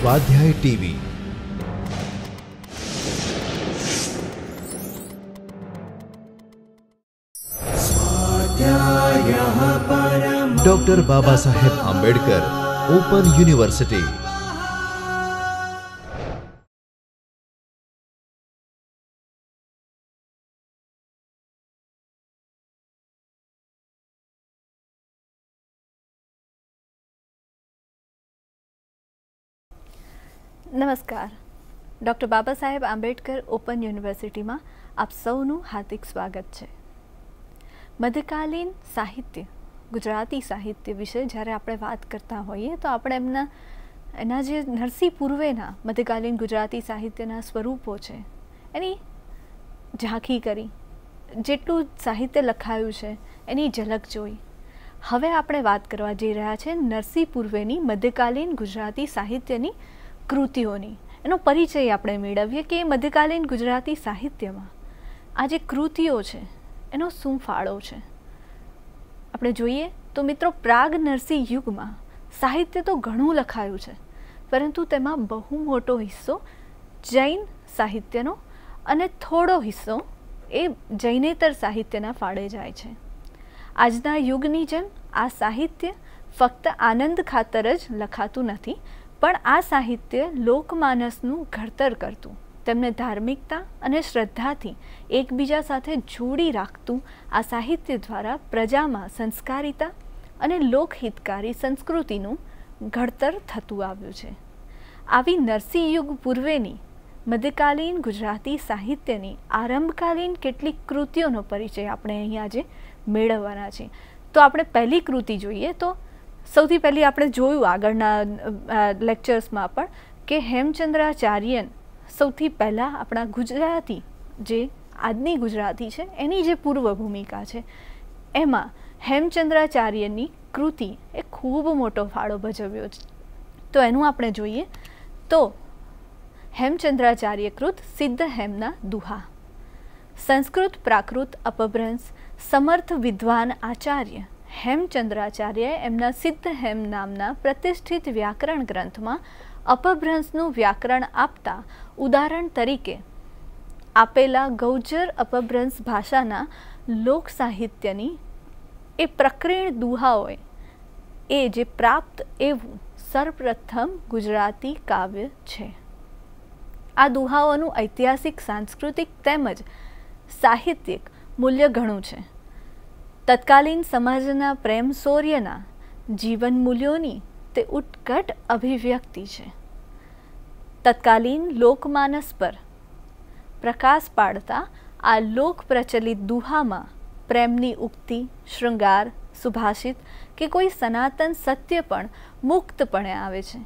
स्वाध्याय TV doctor Baba Saheb Ambedkar open university નમસ્કાર doctor Baba Saheb Ambedkar open યુનિવર્સિટીમાં આપ સૌનું હાર્દિક સ્વાગત છે મધ્યકાલીન સાહિત્ય ગુજરાતી સાહિત્ય વિશે જ્યારે આપણે વાત કરતા હોઈએ તો આપણે એમના એના જે નરસિંહ પૂર્વેના મધ્યકાલીન ગુજરાતી સાહિત્યના સ્વરૂપો છે એની ઝાંખી કરી જેટલું સાહિત્ય લખાયું છે એની ઝલક જોઈ હવે આપણે વાત કરવા જઈ રહ્યા છે નરસિંહ પૂર્વેની મધ્યકાલીન ગુજરાતી સાહિત્યની કૃતિઓની એનો પરિચય આપણે મેળવીએ કે એ મધ્યકાલીન ગુજરાતી સાહિત્યમાં આ જે કૃતિઓ છે એનો શું ફાળો છે આપણે જોઈએ તો મિત્રો પ્રાગ નરસિંહ યુગમાં સાહિત્ય તો ઘણું લખાયું છે પરંતુ તેમાં બહુ મોટો હિસ્સો જૈન સાહિત્યનો અને થોડો હિસ્સો એ જૈનેતર સાહિત્યના ફાળે જાય છે આજના યુગની જેમ આ સાહિત્ય ફક્ત આનંદ ખાતર જ લખાતું નથી પણ આ સાહિત્ય લોકમાનસનું ઘડતર કરતું તેમને ધાર્મિકતા અને શ્રદ્ધાથી એકબીજા સાથે જોડી રાખતું આ સાહિત્ય દ્વારા પ્રજામાં સંસ્કારિતા અને લોકહિતકારી સંસ્કૃતિનું ઘડતર થતું આવ્યું છે આવી નરસિંહયુગ પૂર્વેની મધ્યકાલીન ગુજરાતી સાહિત્યની આરંભકાલીન કેટલીક કૃતિઓનો પરિચય આપણે અહીં આજે મેળવવાના છે તો આપણે પહેલી કૃતિ જોઈએ તો સૌથી પહેલી આપણે જોયું આગળના લેક્ચર્સમાં પણ કે હેમચંદ્રાચાર્યન સૌથી પહેલાં આપણા ગુજરાતી જે આજની ગુજરાતી છે એની જે પૂર્વ ભૂમિકા છે એમાં હેમચંદ્રાચાર્યની કૃતિ એ ખૂબ મોટો ફાળો ભજવ્યો છે તો એનું આપણે જોઈએ તો હેમચંદ્રાચાર્ય કૃત સિદ્ધ હેમના દુહા સંસ્કૃત પ્રાકૃત અપભ્રંશ સમર્થ વિદ્વાન આચાર્ય હેમચંદ્રાચાર્ય એમના સિદ્ધ હેમ નામના પ્રતિષ્ઠિત વ્યાકરણ ગ્રંથમાં અપભ્રંશનું વ્યાકરણ આપતા ઉદાહરણ તરીકે આપેલા ગૌજર અપભ્રંશ ભાષાના લોક સાહિત્યની એ પ્રકરણ દુહાઓએ એ જે પ્રાપ્ત એવું સર્વપ્રથમ ગુજરાતી કાવ્ય છે આ દુહાઓનું ઐતિહાસિક સાંસ્કૃતિક તેમજ સાહિત્યિક મૂલ્ય ઘણું છે તત્કાલીન સમાજના પ્રેમ શૌર્યના જીવન મૂલ્યોની તે ઉત્કટ અભિવ્યક્તિ છે તત્કાલીન લોકમાનસ પર પ્રકાશ પાડતા આ લોક પ્રચલિત દુહામાં પ્રેમની ઉક્તિ શૃંગાર સુભાષિત કે કોઈ સનાતન સત્ય પણ મુક્તપણે આવે છે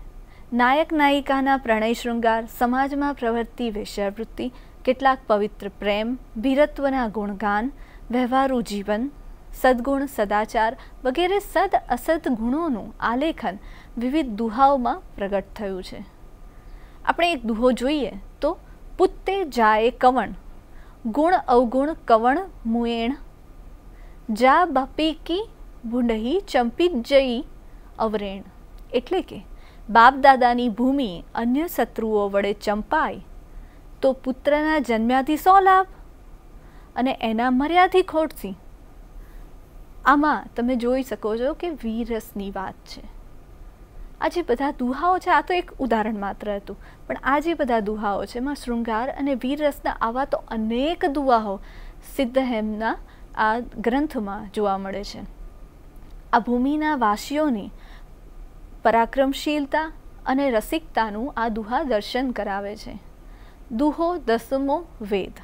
નાયક નાયિકાના પ્રણય શૃંગાર સમાજમાં પ્રવર્તી વેશ્યાવૃત્તિ કેટલાક પવિત્ર પ્રેમ ભીરત્વના ગુણગાન વ્યવહારુ જીવન સદગુણ સદાચાર વગેરે સદ અસદ ગુણોનું આલેખન વિવિધ દુહાઓમાં પ્રગટ થયું છે આપણે એક દુહો જોઈએ તો પુત્તે જાએ કવણ ગુણ અવગુણ કવણ મુએણ જા બાપી કી ભૂંડહી ચંપી જઈ અવરેણ એટલે કે બાપ દાદાની ભૂમિ અન્ય શત્રુઓ વડે ચંપાય તો પુત્રના જન્મ્યાથી સો લાભ અને એના મર્યાથી ખોટસી આમાં તમે જોઈ શકો છો કે વીરસની વાત છે આ જે બધા દુહાઓ છે આ તો એક ઉદાહરણ માત્ર હતું પણ આ જે બધા દુહાઓ છે એમાં શૃંગાર અને વીરરસના આવા તો અનેક દુહાઓ સિદ્ધહેમના આ ગ્રંથમાં જોવા મળે છે આ ભૂમિના વાસીઓની પરાક્રમશીલતા અને રસિકતાનું આ દુહા દર્શન કરાવે છે દુહો દસમો વેદ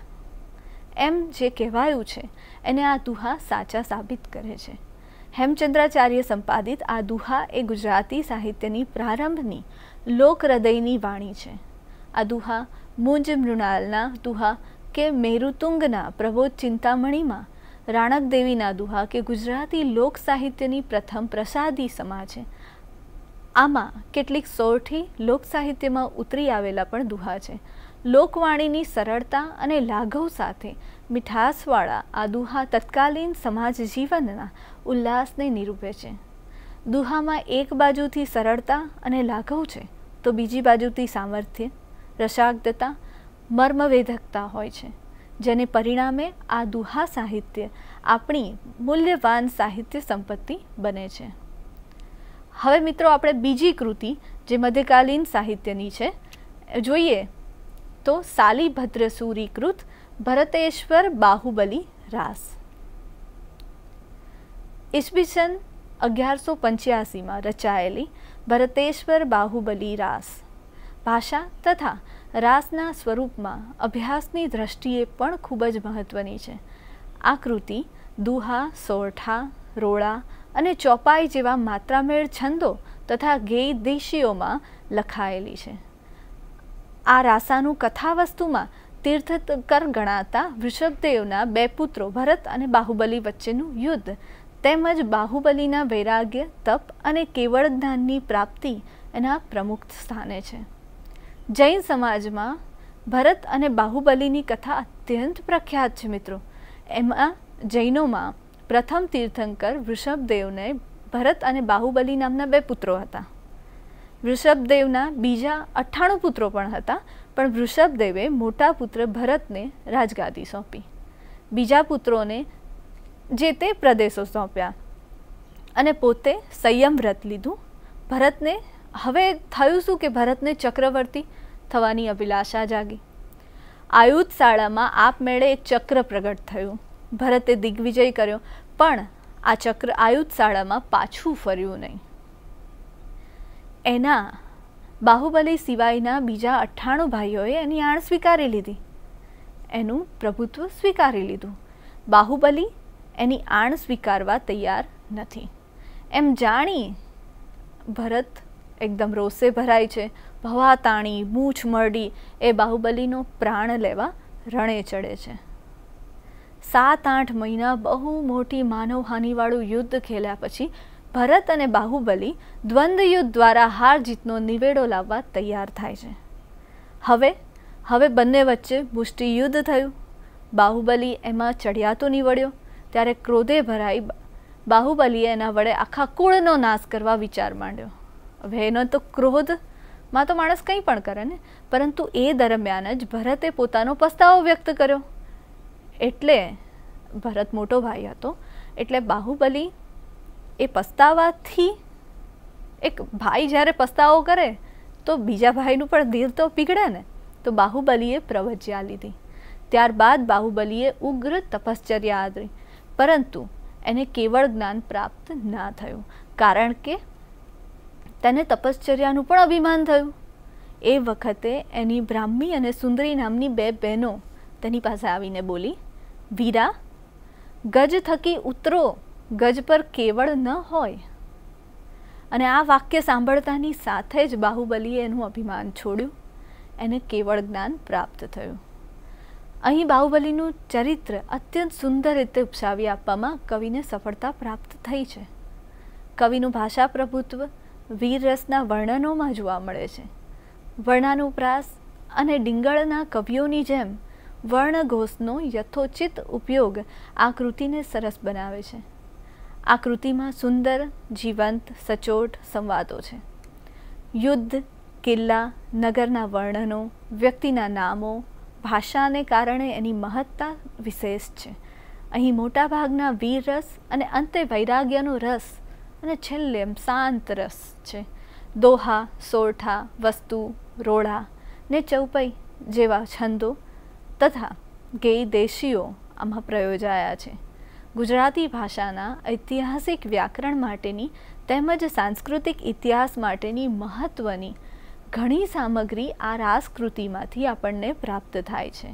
એમ જે કહેવાયું છે એને આ દુહા સાચા સાબિત કરે છે હેમચંદ્રાચાર્ય સંપાદિત આ દુહા એ ગુજરાતી સાહિત્યની પ્રારંભની લોકહૃદયની વાણી છે આ દુહા મુંજ મૃણાલના દુહા કે મેરુતુંગના પ્રબોધ ચિંતામણીમાં રાણકદેવીના દુહા કે ગુજરાતી લોક સાહિત્યની પ્રથમ પ્રસાદી સમા છે આમાં કેટલીક સોરઠી લોક સાહિત્યમાં ઉતરી આવેલા પણ દુહા છે લોકવાણીની સરળતા અને લાઘવ સાથે મીઠાસવાળા આ દુહા તત્કાલીન સમાજ જીવનના ઉલ્લાસને નિરૂપે છે દુહામાં એક બાજુથી સરળતા અને લાઘવ છે તો બીજી બાજુથી સામર્થ્ય રસાગ્ધતા મર્મવેધકતા હોય છે જેને પરિણામે આ દુહા સાહિત્ય આપણી મૂલ્યવાન સાહિત્ય સંપત્તિ બને છે હવે મિત્રો આપણે બીજી કૃતિ જે મધ્યકાલીન સાહિત્યની છે જોઈએ તો સાલીભદ્ર કૃત ભરતેશ્વર બાહુબલી રાસ ઈસવીસન અગિયારસો પંચ્યાસીમાં રચાયેલી ભરતેશ્વર બાહુબલી રાસ ભાષા તથા રાસના સ્વરૂપમાં અભ્યાસની દ્રષ્ટિએ પણ ખૂબ જ મહત્ત્વની છે આ કૃતિ દુહા સોરઠા રોળા અને ચોપાઈ જેવા માત્રામેળ છંદો તથા ગેય દેશીઓમાં લખાયેલી છે આ રાસાનું કથાવસ્તુમાં તીર્થકર ગણાતા વૃષભદેવના બે પુત્રો ભરત અને બાહુબલી વચ્ચેનું યુદ્ધ તેમજ બાહુબલીના વૈરાગ્ય તપ અને કેવળ જ્ઞાનની પ્રાપ્તિ એના પ્રમુખ સ્થાને છે જૈન સમાજમાં ભરત અને બાહુબલીની કથા અત્યંત પ્રખ્યાત છે મિત્રો એમાં જૈનોમાં પ્રથમ તીર્થંકર વૃષભદેવને ભરત અને બાહુબલી નામના બે પુત્રો હતા વૃષભદેવના બીજા અઠ્ઠાણું પુત્રો પણ હતા પણ વૃષભદેવે મોટા પુત્ર ભરતને રાજગાદી સોંપી બીજા પુત્રોને જે તે પ્રદેશો સોંપ્યા અને પોતે સંયમ વ્રત લીધું ભરતને હવે થયું શું કે ભરતને ચક્રવર્તી થવાની અભિલાષા જાગી આયુધ શાળામાં આપમેળે એક ચક્ર પ્રગટ થયું ભરતે દિગ્વિજય કર્યો પણ આ ચક્ર આયુધ શાળામાં પાછું ફર્યું નહીં એના બાહુબલી સિવાયના બીજા અઠ્ઠાણું ભાઈઓએ એની આણ સ્વીકારી લીધી એનું પ્રભુત્વ સ્વીકારી લીધું બાહુબલી એની આણ સ્વીકારવા તૈયાર નથી એમ જાણી ભરત એકદમ રોષે ભરાય છે ભવાતાણી મૂછ મરડી એ બાહુબલીનો પ્રાણ લેવા રણે ચડે છે સાત આઠ મહિના બહુ મોટી માનવહાનિવાળું યુદ્ધ ખેલ્યા પછી ભરત અને બાહુબલી દ્વંદ્વયુદ્ધ દ્વારા હાર જીતનો નિવેડો લાવવા તૈયાર થાય છે હવે હવે બંને વચ્ચે યુદ્ધ થયું બાહુબલી એમાં ચડિયાતો નીવડ્યો ત્યારે ક્રોધે ભરાઈ બાહુબલીએ એના વડે આખા કુળનો નાશ કરવા વિચાર માંડ્યો હવે એનો તો ક્રોધમાં તો માણસ કંઈ પણ કરે ને પરંતુ એ દરમિયાન જ ભરતે પોતાનો પસ્તાવો વ્યક્ત કર્યો એટલે ભરત મોટો ભાઈ હતો એટલે બાહુબલી એ પસ્તાવાથી એક ભાઈ જ્યારે પસ્તાવો કરે તો બીજા ભાઈનું પણ દિલ તો પીગળે ને તો બાહુબલીએ પ્રવજ્યા લીધી ત્યારબાદ બાહુબલીએ ઉગ્ર તપશ્ચર્યા આદરી પરંતુ એને કેવળ જ્ઞાન પ્રાપ્ત ના થયું કારણ કે તેને તપશ્ચર્યાનું પણ અભિમાન થયું એ વખતે એની બ્રાહ્મી અને સુંદરી નામની બે બહેનો તેની પાસે આવીને બોલી વીરા ગજ થકી ઉતરો ગજ પર કેવળ ન હોય અને આ વાક્ય સાંભળતાની સાથે જ બાહુબલીએ એનું અભિમાન છોડ્યું એને કેવળ જ્ઞાન પ્રાપ્ત થયું અહીં બાહુબલીનું ચરિત્ર અત્યંત સુંદર રીતે ઉપસાવી આપવામાં કવિને સફળતા પ્રાપ્ત થઈ છે કવિનું ભાષા પ્રભુત્વ વીર રસના વર્ણનોમાં જોવા મળે છે વર્ણાનુપ્રાસ અને ડીંગળના કવિઓની જેમ વર્ણઘોષનો યથોચિત ઉપયોગ આ કૃતિને સરસ બનાવે છે આ કૃતિમાં સુંદર જીવંત સચોટ સંવાદો છે યુદ્ધ કિલ્લા નગરના વર્ણનો વ્યક્તિના નામો ભાષાને કારણે એની મહત્તા વિશેષ છે અહીં મોટાભાગના વીર રસ અને અંતે વૈરાગ્યનો રસ અને છેલ્લે શાંત રસ છે દોહા સોરઠા વસ્તુ રોળા ને ચૌપાઈ જેવા છંદો તથા ગેય દેશીઓ આમાં પ્રયોજાયા છે ગુજરાતી ભાષાના ઐતિહાસિક વ્યાકરણ માટેની તેમજ સાંસ્કૃતિક ઇતિહાસ માટેની મહત્ત્વની ઘણી સામગ્રી આ રાસકૃતિમાંથી આપણને પ્રાપ્ત થાય છે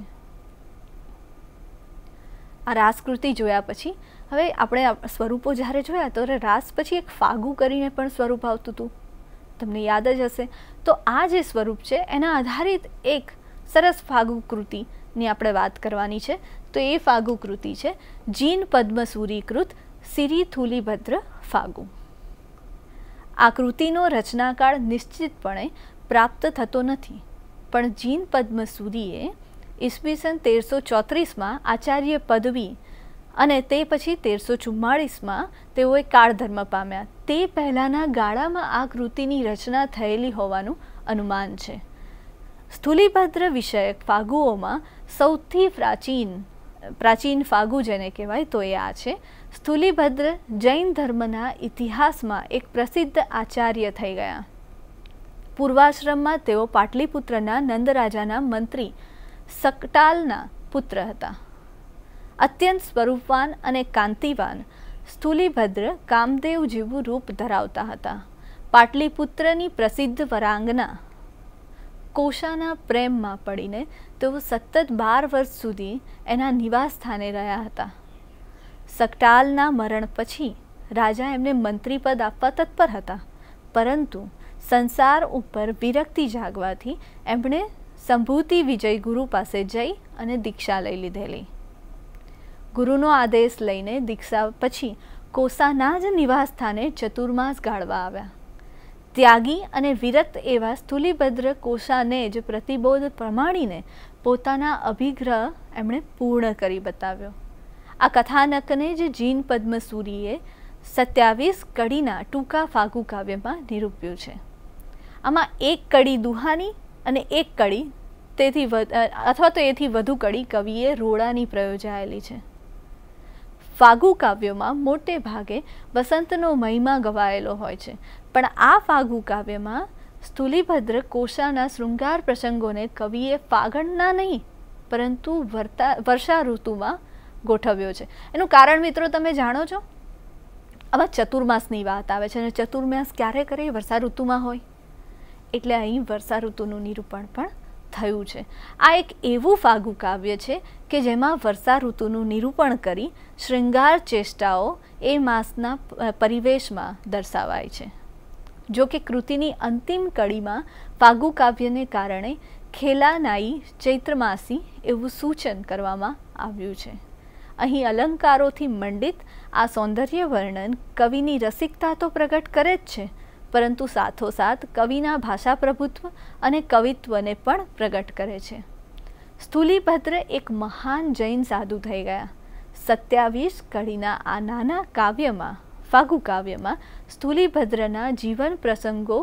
આ રાસકૃતિ જોયા પછી હવે આપણે સ્વરૂપો જ્યારે જોયા તો રાસ પછી એક ફાગુ કરીને પણ સ્વરૂપ આવતું હતું તમને યાદ જ હશે તો આ જે સ્વરૂપ છે એના આધારિત એક સરસ ફાગુ કૃતિની આપણે વાત કરવાની છે તો એ ફાગુ કૃતિ છે જીન પદ્મસૂરીકૃત સિરી થુલીભદ્ર ફાગુ આ કૃતિનો રચનાકાળ નિશ્ચિતપણે પ્રાપ્ત થતો નથી પણ જીન પદ્મસૂરીએ ઈસવીસન તેરસો ચોત્રીસમાં આચાર્ય પદવી અને તે પછી તેરસો ચુમ્માળીસમાં તેઓએ કાળધર્મ પામ્યા તે પહેલાંના ગાળામાં આ કૃતિની રચના થયેલી હોવાનું અનુમાન છે સ્થૂલીભદ્ર વિષયક ફાગુઓમાં સૌથી પ્રાચીન પ્રાચીન ફાગુ જેને કહેવાય તો એ આ છે સ્થૂલીભદ્ર જૈન ધર્મના ઇતિહાસમાં એક પ્રસિદ્ધ આચાર્ય થઈ ગયા પૂર્વાશ્રમમાં તેઓ પાટલીપુત્રના નંદરાજાના મંત્રી સકટાલના પુત્ર હતા અત્યંત સ્વરૂપવાન અને કાંતિવાન સ્થૂલીભદ્ર કામદેવ જેવું રૂપ ધરાવતા હતા પાટલીપુત્રની પ્રસિદ્ધ વરાંગના કોશાના પ્રેમમાં પડીને તેઓ સતત બાર વર્ષ સુધી એના નિવાસ સ્થાને રહ્યા હતા સકટાલના મરણ પછી રાજા એમને મંત્રીપદ આપવા તત્પર હતા પરંતુ સંસાર ઉપર વિરક્તિ જાગવાથી એમણે સંભૂતિ વિજય ગુરુ પાસે જઈ અને દીક્ષા લઈ લીધેલી ગુરુનો આદેશ લઈને દીક્ષા પછી કોસાના જ નિવાસ સ્થાને ચતુર્માસ ગાળવા આવ્યા ત્યાગી અને વિરત એવા સ્થુલીભદ્ર કોષાને જ પ્રતિબોધ પ્રમાણીને પોતાના અભિગ્રહ એમણે પૂર્ણ કરી બતાવ્યો આ કથાનકને જ જીન પદ્મસૂરીએ સત્યાવીસ કડીના ટૂંકા ફાગુ કાવ્યમાં નિરૂપ્યું છે આમાં એક કડી દુહાની અને એક કડી તેથી અથવા તો એથી વધુ કડી કવિએ રોડાની પ્રયોજાયેલી છે ફાગુ કાવ્યોમાં મોટે ભાગે વસંતનો મહિમા ગવાયેલો હોય છે પણ આ ફાગુ કાવ્યમાં સ્થુલિભદ્ર કોષાના શૃંગાર પ્રસંગોને કવિએ ફાગણના નહીં પરંતુ વર્તા વર્ષા ઋતુમાં ગોઠવ્યો છે એનું કારણ મિત્રો તમે જાણો છો આમાં ચતુર્માસની વાત આવે છે અને ચતુર્માસ ક્યારે કરે વર્ષા ઋતુમાં હોય એટલે અહીં વર્ષા ઋતુનું નિરૂપણ પણ થયું છે આ એક એવું ફાગુ કાવ્ય છે કે જેમાં વર્ષા ઋતુનું નિરૂપણ કરી શૃંગાર ચેષ્ટાઓ એ માસના પરિવેશમાં દર્શાવાય છે જો કે કૃતિની અંતિમ કડીમાં ફાગુ કાવ્યને કારણે ખેલાનાઈ ચૈત્રમાસી એવું સૂચન કરવામાં આવ્યું છે અહીં અલંકારોથી મંડિત આ સૌંદર્ય વર્ણન કવિની રસિકતા તો પ્રગટ કરે જ છે પરંતુ સાથોસાથ કવિના ભાષા પ્રભુત્વ અને કવિત્વને પણ પ્રગટ કરે છે સ્થુલીભદ્ર એક મહાન જૈન સાધુ થઈ ગયા સત્યાવીસ કડીના આ નાના કાવ્યમાં ફાગુ કાવ્યમાં સ્થૂલીભદ્રના જીવન પ્રસંગો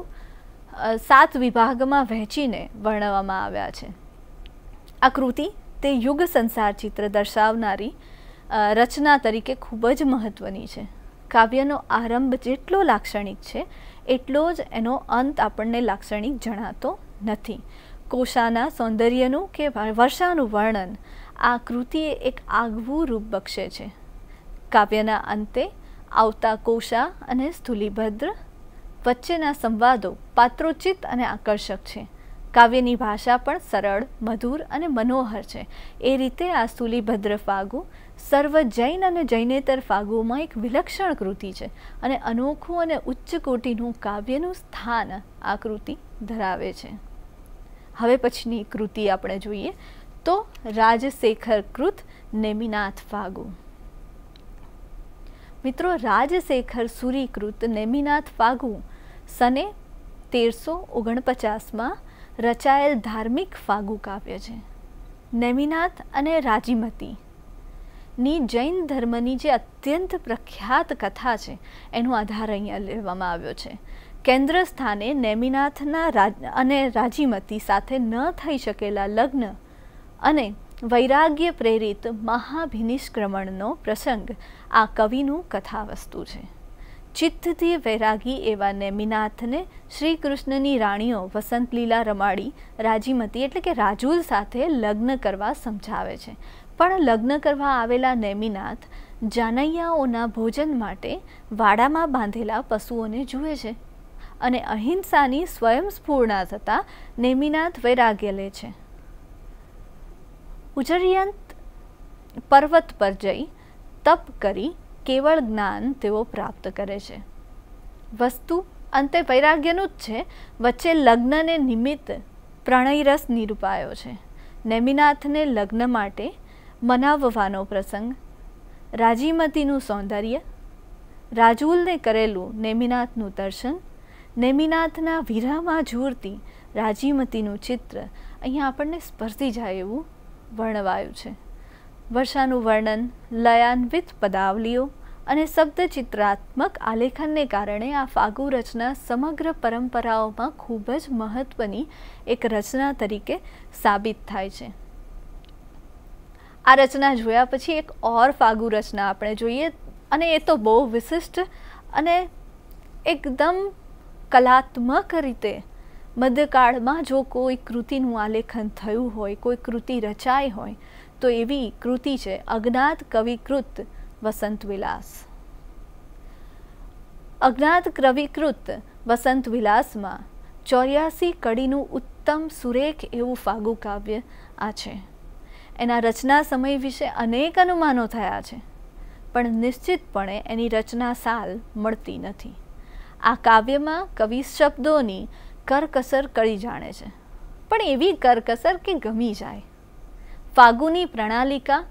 સાત વિભાગમાં વહેંચીને વર્ણવવામાં આવ્યા છે આ કૃતિ તે યુગ સંસાર ચિત્ર દર્શાવનારી રચના તરીકે ખૂબ જ મહત્ત્વની છે કાવ્યનો આરંભ જેટલો લાક્ષણિક છે એટલો જ એનો અંત આપણને લાક્ષણિક જણાતો નથી કોષાના સૌંદર્યનું કે વર્ષાનું વર્ણન આ કૃતિએ એક આગવું રૂપ બક્ષે છે કાવ્યના અંતે આવતા કોષા અને સ્થૂલીભદ્ર વચ્ચેના સંવાદો પાત્રોચિત અને આકર્ષક છે કાવ્યની ભાષા પણ સરળ મધુર અને મનોહર છે એ રીતે આ સ્થૂલીભદ્ર ફાગુ સર્વ જૈન અને જૈનેતર ફાગુમાં એક વિલક્ષણ કૃતિ છે અને અનોખું અને ઉચ્ચ કોટીનું કાવ્યનું સ્થાન આ કૃતિ ધરાવે છે હવે પછીની કૃતિ આપણે જોઈએ તો રાજશેખર કૃત નેમિનાથ ફાગુ મિત્રો રાજશેખર સુરીકૃત નેમિનાથ ફાગુ સને તેરસો ઓગણપચાસમાં રચાયેલ ધાર્મિક ફાગુ કાવ્ય છે નેમિનાથ અને રાજીમતી ની જૈન ધર્મની જે અત્યંત પ્રખ્યાત કથા છે એનો આધાર અહીંયા લેવામાં આવ્યો છે કેન્દ્ર સ્થાને નેમિનાથના રાજ અને રાજીમતી સાથે ન થઈ શકેલા લગ્ન અને વૈરાગ્ય પ્રેરિત મહાભિનિષ્ક્રમણનો પ્રસંગ આ કવિનું કથાવસ્તુ છે ચિત્તથી વૈરાગી એવા નેમિનાથને શ્રી કૃષ્ણની રાણીઓ વસંતલીલા રમાડી રાજીમતી એટલે કે રાજુલ સાથે લગ્ન કરવા સમજાવે છે પણ લગ્ન કરવા આવેલા નેમિનાથ જાનૈયાઓના ભોજન માટે વાડામાં બાંધેલા પશુઓને જુએ છે અને અહિંસાની સ્વયંસ્ફૂર્ણા થતાં નેમિનાથ વૈરાગ્ય લે છે ઉજ્જયંત પર્વત પર જઈ તપ કરી કેવળ જ્ઞાન તેઓ પ્રાપ્ત કરે છે વસ્તુ અંતે વૈરાગ્યનું જ છે વચ્ચે લગ્નને નિમિત્ત પ્રણયરસ નિરૂપાયો છે નેમિનાથને લગ્ન માટે મનાવવાનો પ્રસંગ રાજીમતીનું સૌંદર્ય રાજુલને કરેલું નેમિનાથનું દર્શન નેમિનાથના વીરામાં ઝૂરતી રાજીમતીનું ચિત્ર અહીંયા આપણને સ્પર્શી જાય એવું વર્ણવાયું છે વર્ષાનું વર્ણન લયાન્વિત પદાવલીઓ અને શબ્દચિત્રાત્મક આલેખનને કારણે આ ફાગુ રચના સમગ્ર પરંપરાઓમાં ખૂબ જ મહત્ત્વની એક રચના તરીકે સાબિત થાય છે આ રચના જોયા પછી એક ઓર ફાગુ રચના આપણે જોઈએ અને એ તો બહુ વિશિષ્ટ અને એકદમ કલાત્મક રીતે મધ્યકાળમાં જો કોઈ કૃતિનું આલેખન થયું હોય કોઈ કૃતિ રચાઈ હોય તો એવી કૃતિ છે અજ્ઞાત કવિકૃત વસંત વિલાસ અજ્ઞાત કવિકૃત વસંત વિલાસમાં ચોર્યાસી કડીનું ઉત્તમ સુરેખ એવું ફાગુ કાવ્ય આ છે એના રચના સમય વિશે અનેક અનુમાનો થયા છે પણ નિશ્ચિતપણે એની રચના સાલ મળતી નથી આ કાવ્યમાં કવિ શબ્દોની કરકસર કળી જાણે છે પણ એવી કરકસર કે ગમી જાય ફાગુની પ્રણાલિકા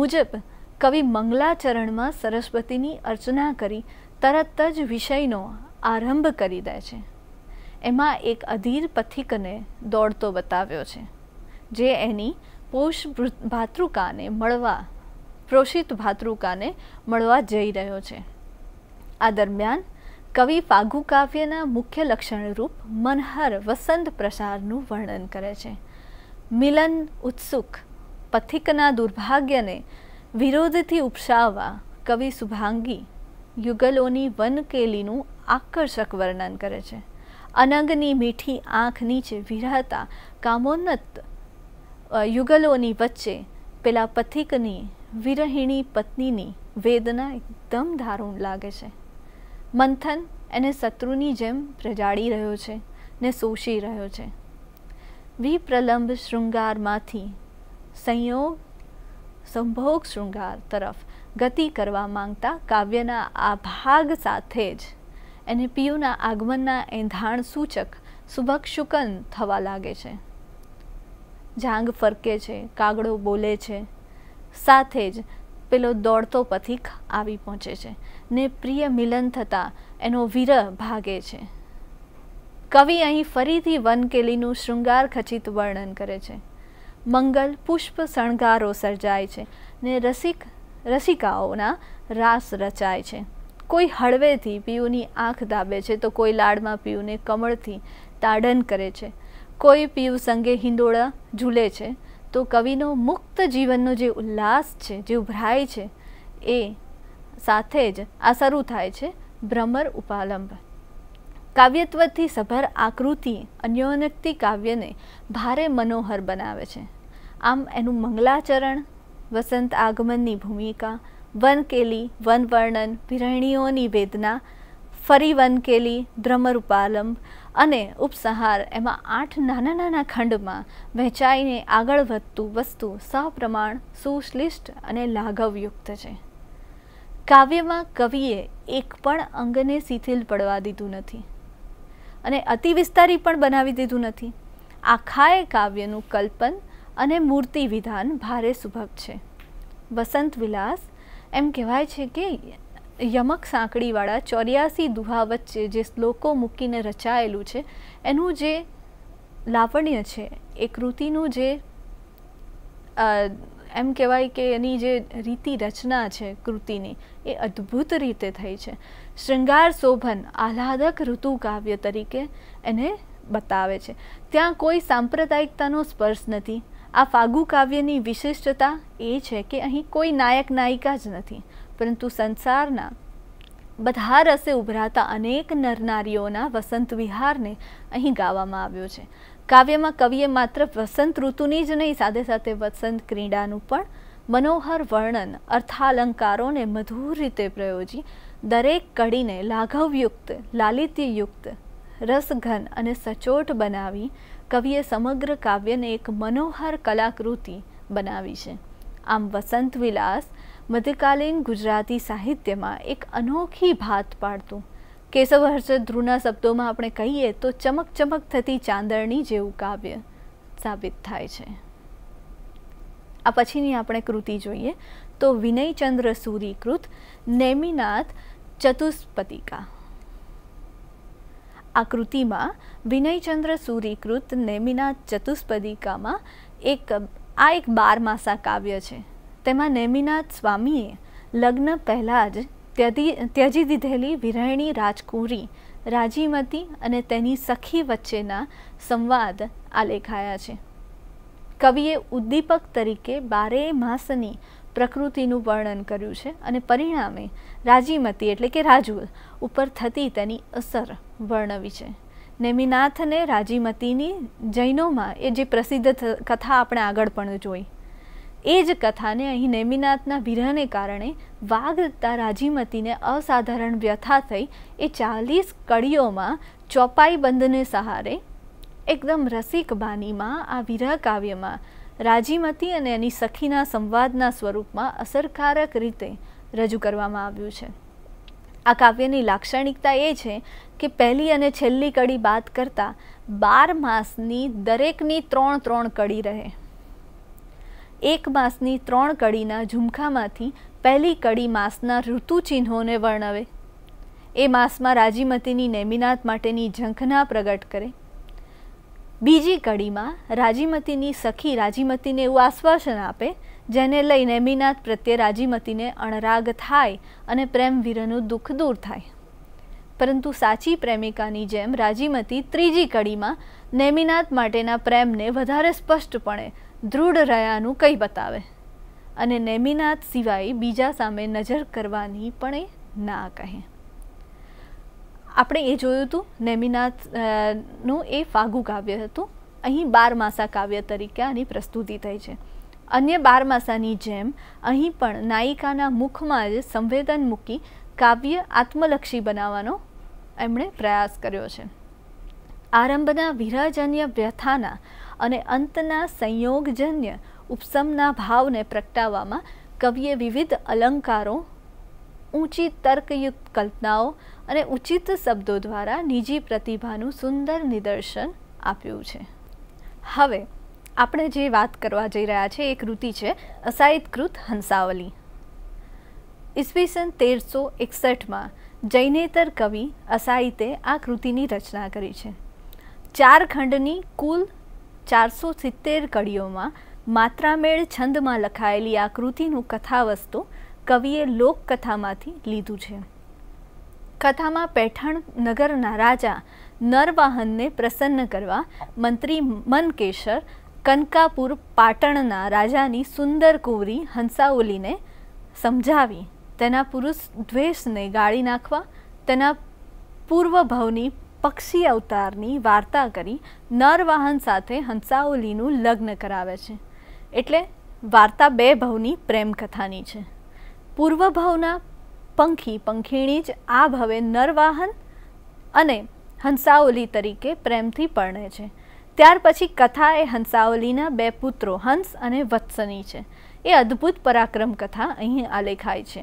મુજબ કવિ મંગલાચરણમાં સરસ્વતીની અર્ચના કરી તરત જ વિષયનો આરંભ કરી દે છે એમાં એક અધીર પથિકને દોડતો બતાવ્યો છે જે એની પોષ ભાતૃકાને મળવા પ્રોષિત ભાતૃકાને મળવા જઈ રહ્યો છે આ દરમિયાન કવિ ફાગુ કાવ્યના મુખ્ય લક્ષણરૂપ મનહર વસંત પ્રસારનું વર્ણન કરે છે મિલન ઉત્સુક પથિકના દુર્ભાગ્યને વિરોધથી ઉપસાવવા કવિ શુભાંગી યુગલોની વનકેલીનું આકર્ષક વર્ણન કરે છે અનંગની મીઠી આંખ નીચે વિરાતા કામોન્નત યુગલોની વચ્ચે પેલા પથિકની વિરહિણી પત્નીની વેદના એકદમ દારૂણ લાગે છે મંથન એને શત્રુની જેમ પ્રજાળી રહ્યો છે ને શોષી રહ્યો છે વિપ્રલંબ શૃંગારમાંથી સંયોગ સંભોગ શૃંગાર તરફ ગતિ કરવા માંગતા કાવ્યના આ ભાગ સાથે જ એને પિયુના આગમનના એંધાણ સૂચક સુભક્ષુકન થવા લાગે છે જાંગ ફરકે છે કાગડો બોલે છે સાથે જ પેલો દોડતો પથિક આવી પહોંચે છે ને પ્રિય મિલન થતાં એનો વિરહ ભાગે છે કવિ અહીં ફરીથી વનકેલીનું શૃંગાર ખચિત વર્ણન કરે છે મંગલ પુષ્પ શણગારો સર્જાય છે ને રસિક રસિકાઓના રાસ રચાય છે કોઈ હળવેથી પીયુની આંખ દાબે છે તો કોઈ લાડમાં પીયુને કમળથી તાડન કરે છે કોઈ પીયુ સંગે હિંડોળા ઝૂલે છે તો કવિનો મુક્ત જીવનનો જે ઉલ્લાસ છે જે ઉભરાય છે એ સાથે જ આ શરૂ થાય છે ભ્રમર ઉપાલંબ કાવ્યત્વથી સભર આકૃતિ અન્યોનક્તિ કાવ્યને ભારે મનોહર બનાવે છે આમ એનું મંગલાચરણ વસંત આગમનની ભૂમિકા વનકેલી વનવર્ણન વિરણીઓની વેદના ફરી વનકેલી ભ્રમરૂપાલંબ અને ઉપસંહાર એમાં આઠ નાના નાના ખંડમાં વહેંચાઈને આગળ વધતું વસ્તુ સપ્રમાણ સુશ્લિષ્ટ અને લાઘવયુક્ત છે કાવ્યમાં કવિએ એક પણ અંગને શિથિલ પડવા દીધું નથી અને અતિ વિસ્તારી પણ બનાવી દીધું નથી આખાએ કાવ્યનું કલ્પન અને મૂર્તિ વિધાન ભારે સુભગ છે વસંત વિલાસ એમ કહેવાય છે કે યમક સાંકળીવાળા ચોર્યાસી દુહા વચ્ચે જે શ્લોકો મૂકીને રચાયેલું છે એનું જે લાવણ્ય છે એ કૃતિનું જે એમ કહેવાય કે એની જે રીતિ રચના છે કૃતિની એ અદ્ભુત રીતે થઈ છે શૃંગાર શોભન આહ્લાદક ઋતુ કાવ્ય તરીકે એને બતાવે છે ત્યાં કોઈ સાંપ્રદાયિકતાનો સ્પર્શ નથી આ ફાગુ કાવ્યની વિશિષ્ટતા એ છે કે અહીં કોઈ નાયક નાયિકા જ નથી પરંતુ સંસારના બધા રસે ઉભરાતા અનેક નરનારીઓના વસંત વિહારને અહીં ગાવામાં આવ્યો છે કાવ્યમાં કવિએ માત્ર વસંત ઋતુની જ નહીં સાથે સાથે વસંત ક્રીડાનું પણ મનોહર વર્ણન અર્થાલંકારોને મધુર રીતે પ્રયોજી દરેક કડીને લાઘવયુક્ત લાલિત્યયુક્ત રસઘન અને સચોટ બનાવી કવિએ સમગ્ર કાવ્યને એક મનોહર કલાકૃતિ બનાવી છે આમ વસંત વિલાસ મધ્યકાલીન ગુજરાતી સાહિત્યમાં એક અનોખી ભાત પાડતું કેશવ હર્ષદ ધ્રુવના શબ્દોમાં આપણે કહીએ તો ચમક ચમક થતી ચાંદરણી જેવું કાવ્ય સાબિત થાય છે આ પછીની આપણે કૃતિ જોઈએ તો વિનયચંદ્ર સૂરીકૃત નેમિનાથ ચતુષ્પતિકા આ કૃતિમાં વિનયચંદ્ર સૂરીકૃત નેમિનાથ ચતુષ્પદિકામાં એક આ એક બારમાસા કાવ્ય છે તેમાં નેમિનાથ સ્વામીએ લગ્ન પહેલાં જ ત્યજી ત્યજી દીધેલી વિરાયણી રાજકુંવરી રાજીમતી અને તેની સખી વચ્ચેના સંવાદ આલેખાયા છે કવિએ ઉદ્દીપક તરીકે બારે માસની પ્રકૃતિનું વર્ણન કર્યું છે અને પરિણામે રાજીમતી એટલે કે રાજુલ ઉપર થતી તેની અસર વર્ણવી છે નેમિનાથને રાજીમતીની જૈનોમાં એ જે પ્રસિદ્ધ કથા આપણે આગળ પણ જોઈ એ જ કથાને અહીં નેમિનાથના વિરહને કારણે વાગતા રાજીમતીને અસાધારણ વ્યથા થઈ એ ચાલીસ કડીઓમાં ચોપાઈ બંધને સહારે એકદમ રસિક બાનીમાં આ વિરહ કાવ્યમાં રાજીમતી અને એની સખીના સંવાદના સ્વરૂપમાં અસરકારક રીતે રજૂ કરવામાં આવ્યું છે આ કાવ્યની લાક્ષણિકતા એ છે કે પહેલી અને છેલ્લી કડી બાદ કરતાં બાર માસની દરેકની ત્રણ ત્રણ કડી રહે એક માસની ત્રણ કડીના ઝુમખામાંથી પહેલી કડી માસના ઋતુચિહ્નોને વર્ણવે એ માસમાં રાજીમતીની નેમિનાથ માટેની ઝંખના પ્રગટ કરે બીજી કડીમાં રાજીમતીની સખી રાજીમતીને એવું આશ્વાસન આપે જેને લઈ નેમિનાથ પ્રત્યે રાજીમતીને અણરાગ થાય અને પ્રેમવીરનું દુઃખ દૂર થાય પરંતુ સાચી પ્રેમિકાની જેમ રાજીમતી ત્રીજી કડીમાં નેમિનાથ માટેના પ્રેમને વધારે સ્પષ્ટપણે દૃઢ રહ્યાનું કહી બતાવે અને નેમિનાથ સિવાય બીજા સામે નજર કરવાની પણ એ ના કહે આપણે એ જોયું હતું નેમિનાથનું એ ફાગુ કાવ્ય હતું અહીં બારમાસા કાવ્ય તરીકે આની પ્રસ્તુતિ થઈ છે અન્ય બારમાસાની જેમ અહીં પણ નાયિકાના મુખમાં જ સંવેદન મૂકી કાવ્ય આત્મલક્ષી બનાવવાનો એમણે પ્રયાસ કર્યો છે આરંભના વિરાજન્ય વ્યથાના અને અંતના સંયોગજન્ય ઉપસમના ભાવને પ્રગટાવવામાં કવિએ વિવિધ અલંકારો ઊંચી તર્કયુક્ત કલ્પનાઓ અને ઉચિત શબ્દો દ્વારા નિજી પ્રતિભાનું સુંદર નિદર્શન આપ્યું છે હવે આપણે જે વાત કરવા જઈ રહ્યા છે એ કૃતિ છે અસાયદકૃત હંસાવલી ઈસવીસન તેરસો એકસઠમાં જૈનેતર કવિ અસાહિતે આ કૃતિની રચના કરી છે ચાર ખંડની કુલ ચારસો સિત્તેર કડીઓમાં માત્રામેળ છંદમાં લખાયેલી આ કૃતિનું કથાવસ્તુ કવિએ લોકકથામાંથી લીધું છે કથામાં પેઠણ નગરના રાજા નરવાહનને પ્રસન્ન કરવા મંત્રી મનકેશર કનકાપુર પાટણના રાજાની સુંદર કુંવરી હંસાઓલીને સમજાવી તેના પુરુષ દ્વેષને ગાળી નાખવા તેના પૂર્વભાવની પક્ષી અવતારની વાર્તા કરી નરવાહન સાથે હંસાઓલીનું લગ્ન કરાવે છે એટલે વાર્તા બે ભવની પ્રેમ કથાની છે પૂર્વ ભવના પંખી પંખીણી જ આ ભવે નરવાહન અને હંસાઓલી તરીકે પ્રેમથી પરણે છે ત્યાર પછી કથા એ હંસાવલીના બે પુત્રો હંસ અને વત્સની છે એ અદ્ભુત પરાક્રમ કથા અહીં આલેખાય છે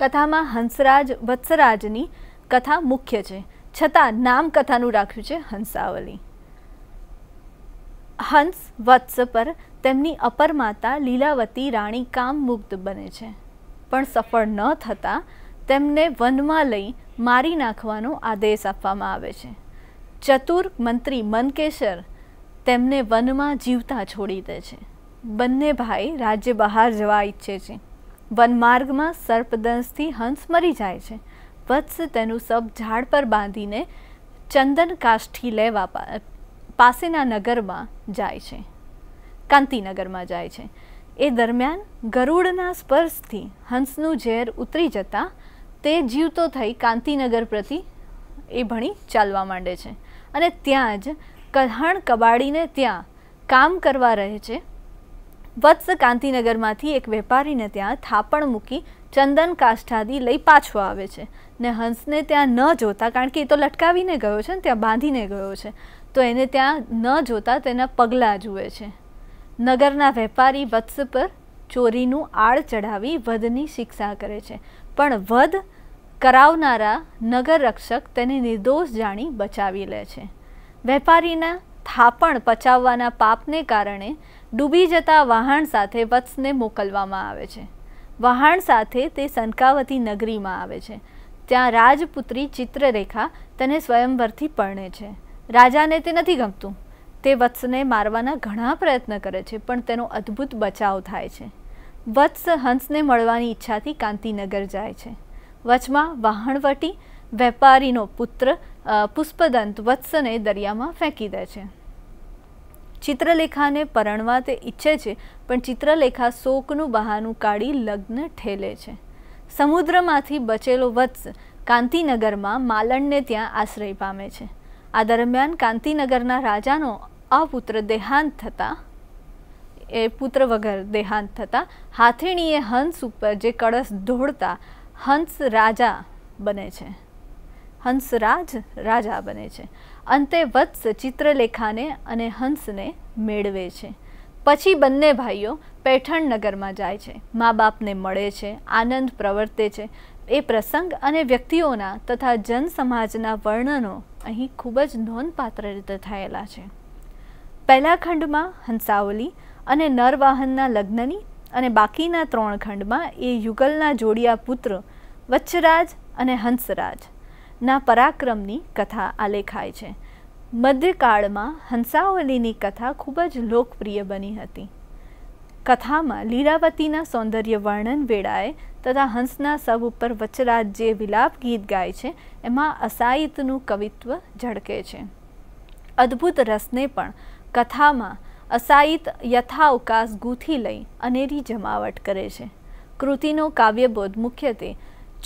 કથામાં હંસરાજ વત્સરાજની કથા મુખ્ય છે છતાં નામકથાનું રાખ્યું છે હંસાવલી હંસ વત્સ પર તેમની અપર માતા લીલાવતી રાણી કામમુગ્ધ બને છે પણ સફળ ન થતાં તેમને વનમાં લઈ મારી નાખવાનો આદેશ આપવામાં આવે છે ચતુર મંત્રી મનકેશર તેમને વનમાં જીવતા છોડી દે છે બંને ભાઈ રાજ્ય બહાર જવા ઈચ્છે છે વનમાર્ગમાં સર્પદંશથી હંસ મરી જાય છે વત્સ તેનું સબ ઝાડ પર બાંધીને ચંદન કાષ્ઠી લેવા પાસેના નગરમાં જાય છે કાંતિનગરમાં જાય છે એ દરમિયાન ગરુડના સ્પર્શથી હંસનું ઝેર ઉતરી જતા તે જીવતો થઈ કાંતિનગર પ્રતિ એ ભણી ચાલવા માંડે છે અને ત્યાં જ કહણ કબાડીને ત્યાં કામ કરવા રહે છે વત્સ કાંતિનગરમાંથી એક વેપારીને ત્યાં થાપણ મૂકી ચંદન કાષ્ઠાદી લઈ પાછો આવે છે ને હંસને ત્યાં ન જોતા કારણ કે એ તો લટકાવીને ગયો છે ને ત્યાં બાંધીને ગયો છે તો એને ત્યાં ન જોતા તેના પગલાં જુએ છે નગરના વેપારી વત્સ પર ચોરીનું આળ ચઢાવી વધની શિક્ષા કરે છે પણ વધ કરાવનારા નગરરક્ષક તેને નિર્દોષ જાણી બચાવી લે છે વેપારીના થાપણ પચાવવાના પાપને કારણે ડૂબી જતા વાહન સાથે વત્સને મોકલવામાં આવે છે વહાણ સાથે તે સનકાવતી નગરીમાં આવે છે ત્યાં રાજપુત્રી ચિત્રરેખા તેને સ્વયંવરથી પરણે છે રાજાને તે નથી ગમતું તે વત્સને મારવાના ઘણા પ્રયત્ન કરે છે પણ તેનો અદ્ભુત બચાવ થાય છે વત્સ હંસને મળવાની ઈચ્છાથી કાંતિનગર જાય છે વચમાં વહાણવટી વેપારીનો પુત્ર પુષ્પદંત વત્સને દરિયામાં ફેંકી દે છે ચિત્રલેખાને પરણવા તે ઈચ્છે છે પણ ચિત્રલેખા શોકનું બહાનું કાઢી લગ્ન ઠેલે છે સમુદ્રમાંથી બચેલો વત્સ કાંતિનગરમાં માલણને ત્યાં આશ્રય પામે છે આ દરમિયાન કાંતિનગરના રાજાનો અપુત્ર દેહાંત થતાં એ પુત્ર વગર દેહાંત થતા હાથીણીએ હંસ ઉપર જે કળશ ઢોળતા હંસ રાજા બને છે હંસરાજ રાજા બને છે અંતે વત્સ ચિત્રલેખાને અને હંસને મેળવે છે પછી બંને ભાઈઓ પેઠણ નગરમાં જાય છે મા બાપને મળે છે આનંદ પ્રવર્તે છે એ પ્રસંગ અને વ્યક્તિઓના તથા જનસમાજના વર્ણનો અહીં ખૂબ જ નોંધપાત્ર રીતે થયેલા છે પહેલા ખંડમાં હંસાવલી અને નરવાહનના લગ્નની અને બાકીના ત્રણ ખંડમાં એ યુગલના જોડિયા પુત્ર વચ્છરાજ અને હંસરાજ ના પરાક્રમની કથા આલેખાય છે મધ્યકાળમાં હંસાવલીની કથા ખૂબ જ લોકપ્રિય બની હતી કથામાં લીલાવતીના સૌંદર્ય વર્ણન વેળાએ તથા હંસના સબ ઉપર વચરાજ જે વિલાપ ગીત ગાય છે એમાં અસાયિતનું કવિત્વ ઝળકે છે અદ્ભુત રસને પણ કથામાં અસાયિત યથાવકાશ ગૂંથી લઈ અનેરી જમાવટ કરે છે કૃતિનો કાવ્યબોધ મુખ્યત્વે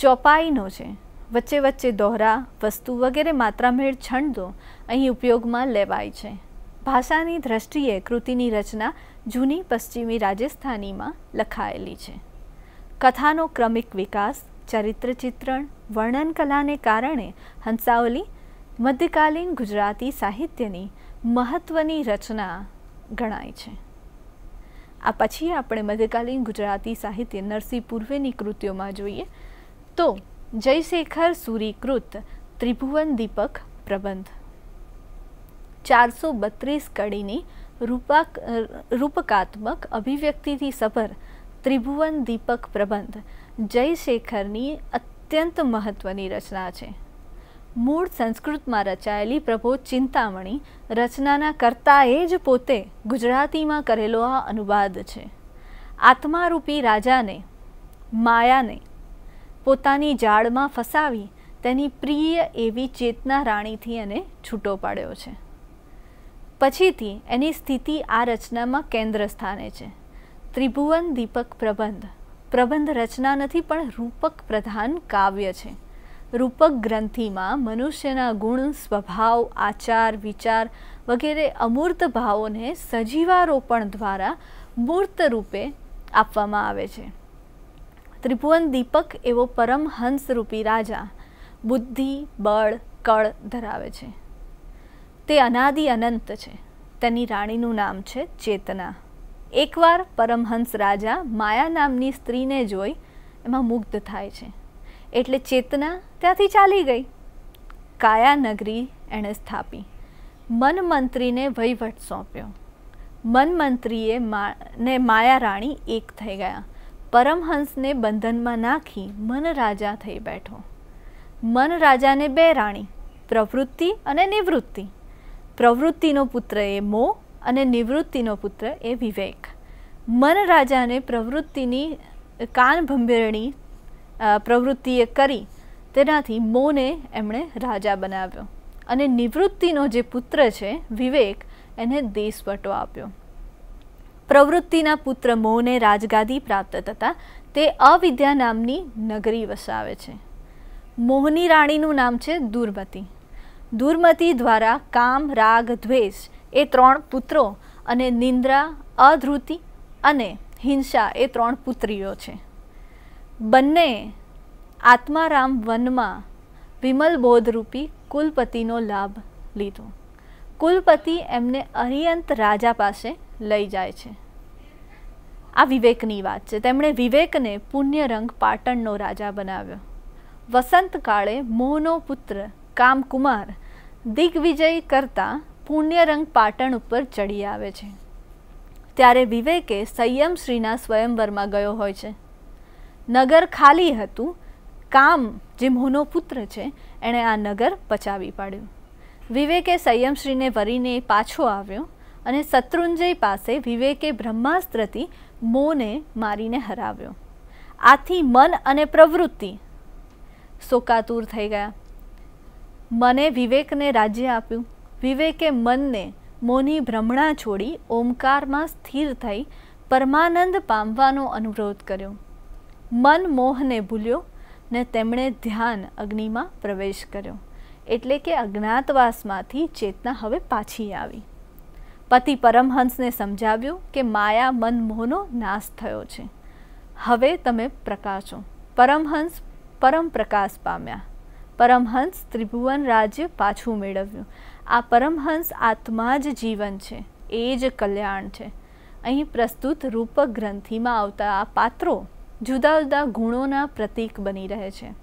ચોપાઈનો છે વચ્ચે વચ્ચે દોહરા વસ્તુ વગેરે માત્રામેળ છંદો અહીં ઉપયોગમાં લેવાય છે ભાષાની દ્રષ્ટિએ કૃતિની રચના જૂની પશ્ચિમી રાજસ્થાનીમાં લખાયેલી છે કથાનો ક્રમિક વિકાસ ચરિત્ર ચિત્રણ વર્ણન કલાને કારણે હંસાવલી મધ્યકાલીન ગુજરાતી સાહિત્યની મહત્ત્વની રચના ગણાય છે આ પછી આપણે મધ્યકાલીન ગુજરાતી સાહિત્ય નરસિંહ પૂર્વેની કૃતિઓમાં જોઈએ તો જયશેખર સુરીકૃત ત્રિભુવન દીપક પ્રબંધ ચારસો બત્રીસ કડીની રૂપાક રૂપકાત્મક અભિવ્યક્તિથી સભર ત્રિભુવન દીપક પ્રબંધ જયશેખરની અત્યંત મહત્ત્વની રચના છે મૂળ સંસ્કૃતમાં રચાયેલી પ્રબોધ ચિંતામણી રચનાના કરતાએ જ પોતે ગુજરાતીમાં કરેલો આ અનુવાદ છે આત્મારૂપી રાજાને માયાને પોતાની જાળમાં ફસાવી તેની પ્રિય એવી ચેતના રાણીથી એને છૂટો પાડ્યો છે પછીથી એની સ્થિતિ આ રચનામાં કેન્દ્ર સ્થાને છે ત્રિભુવન દીપક પ્રબંધ પ્રબંધ રચના નથી પણ રૂપક પ્રધાન કાવ્ય છે રૂપક ગ્રંથિમાં મનુષ્યના ગુણ સ્વભાવ આચાર વિચાર વગેરે અમૂર્ત ભાવોને સજીવારોપણ દ્વારા મૂર્ત રૂપે આપવામાં આવે છે ત્રિભુવન દીપક એવો રૂપી રાજા બુદ્ધિ બળ કળ ધરાવે છે તે અનાદિ અનંત છે તેની રાણીનું નામ છે ચેતના એકવાર પરમહંસ રાજા માયા નામની સ્ત્રીને જોઈ એમાં મુગ્ધ થાય છે એટલે ચેતના ત્યાંથી ચાલી ગઈ કાયા નગરી એણે સ્થાપી મન મંત્રીને વહીવટ સોંપ્યો મનમંત્રીએ મા ને માયા રાણી એક થઈ ગયા પરમહંસને બંધનમાં નાખી મન રાજા થઈ બેઠો મન રાજાને બે રાણી પ્રવૃત્તિ અને નિવૃત્તિ પ્રવૃત્તિનો પુત્ર એ મો અને નિવૃત્તિનો પુત્ર એ વિવેક મન રાજાને પ્રવૃત્તિની કાનભંભેરણી પ્રવૃત્તિએ કરી તેનાથી મોને એમણે રાજા બનાવ્યો અને નિવૃત્તિનો જે પુત્ર છે વિવેક એને દેશવટો આપ્યો પ્રવૃત્તિના પુત્ર મોહને રાજગાદી પ્રાપ્ત થતાં તે અવિદ્યા નામની નગરી વસાવે છે મોહની રાણીનું નામ છે દુર્મતી દુર્મતી દ્વારા કામ રાગ દ્વેષ એ ત્રણ પુત્રો અને નિંદ્રા અધૃતિ અને હિંસા એ ત્રણ પુત્રીઓ છે બંને આત્મારામ વનમાં વિમલ બોધરૂપી કુલપતિનો લાભ લીધો કુલપતિ એમને અરિયંત રાજા પાસે લઈ જાય છે આ વિવેકની વાત છે તેમણે વિવેકને પુણ્યરંગ પાટણનો રાજા બનાવ્યો વસંતકાળે મોહનો પુત્ર કામકુમાર દિગ્વિજય કરતાં પુણ્યરંગ પાટણ ઉપર ચડી આવે છે ત્યારે વિવેકે સંયમશ્રીના સ્વયંવરમાં ગયો હોય છે નગર ખાલી હતું કામ જે મોહનો પુત્ર છે એણે આ નગર પચાવી પાડ્યું વિવેકે સંયમશ્રીને વરીને પાછો આવ્યો અને શત્રુંજય પાસે વિવેકે બ્રહ્માસ્ત્રથી મોને મારીને હરાવ્યો આથી મન અને પ્રવૃત્તિ શોકાતુર થઈ ગયા મને વિવેકને રાજ્ય આપ્યું વિવેકે મનને મોની ભ્રમણા છોડી ઓમકારમાં સ્થિર થઈ પરમાનંદ પામવાનો અનુરોધ કર્યો મન મોહને ભૂલ્યો ને તેમણે ધ્યાન અગ્નિમાં પ્રવેશ કર્યો એટલે કે અજ્ઞાતવાસમાંથી ચેતના હવે પાછી આવી પતિ પરમહંસને સમજાવ્યું કે માયા મનમોહનો નાશ થયો છે હવે તમે પ્રકાશો પરમહંસ પરમ પ્રકાશ પામ્યા પરમહંસ ત્રિભુવન રાજ્ય પાછું મેળવ્યું આ પરમહંસ આત્મા જ જીવન છે એ જ કલ્યાણ છે અહીં પ્રસ્તુત રૂપક ગ્રંથિમાં આવતા આ પાત્રો જુદા જુદા ગુણોના પ્રતીક બની રહે છે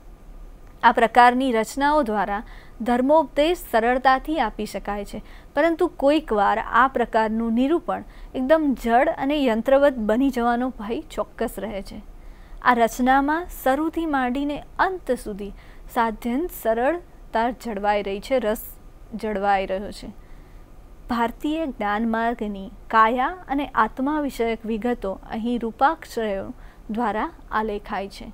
આ પ્રકારની રચનાઓ દ્વારા ધર્મોપદેશ સરળતાથી આપી શકાય છે પરંતુ કોઈકવાર આ પ્રકારનું નિરૂપણ એકદમ જડ અને યંત્રવત બની જવાનો ભય ચોક્કસ રહે છે આ રચનામાં શરૂથી માંડીને અંત સુધી સાધ્યન સરળતા જળવાઈ રહી છે રસ જળવાઈ રહ્યો છે ભારતીય જ્ઞાનમાર્ગની કાયા અને આત્મા વિષયક વિગતો અહીં રૂપાક્ષરો દ્વારા આલેખાય છે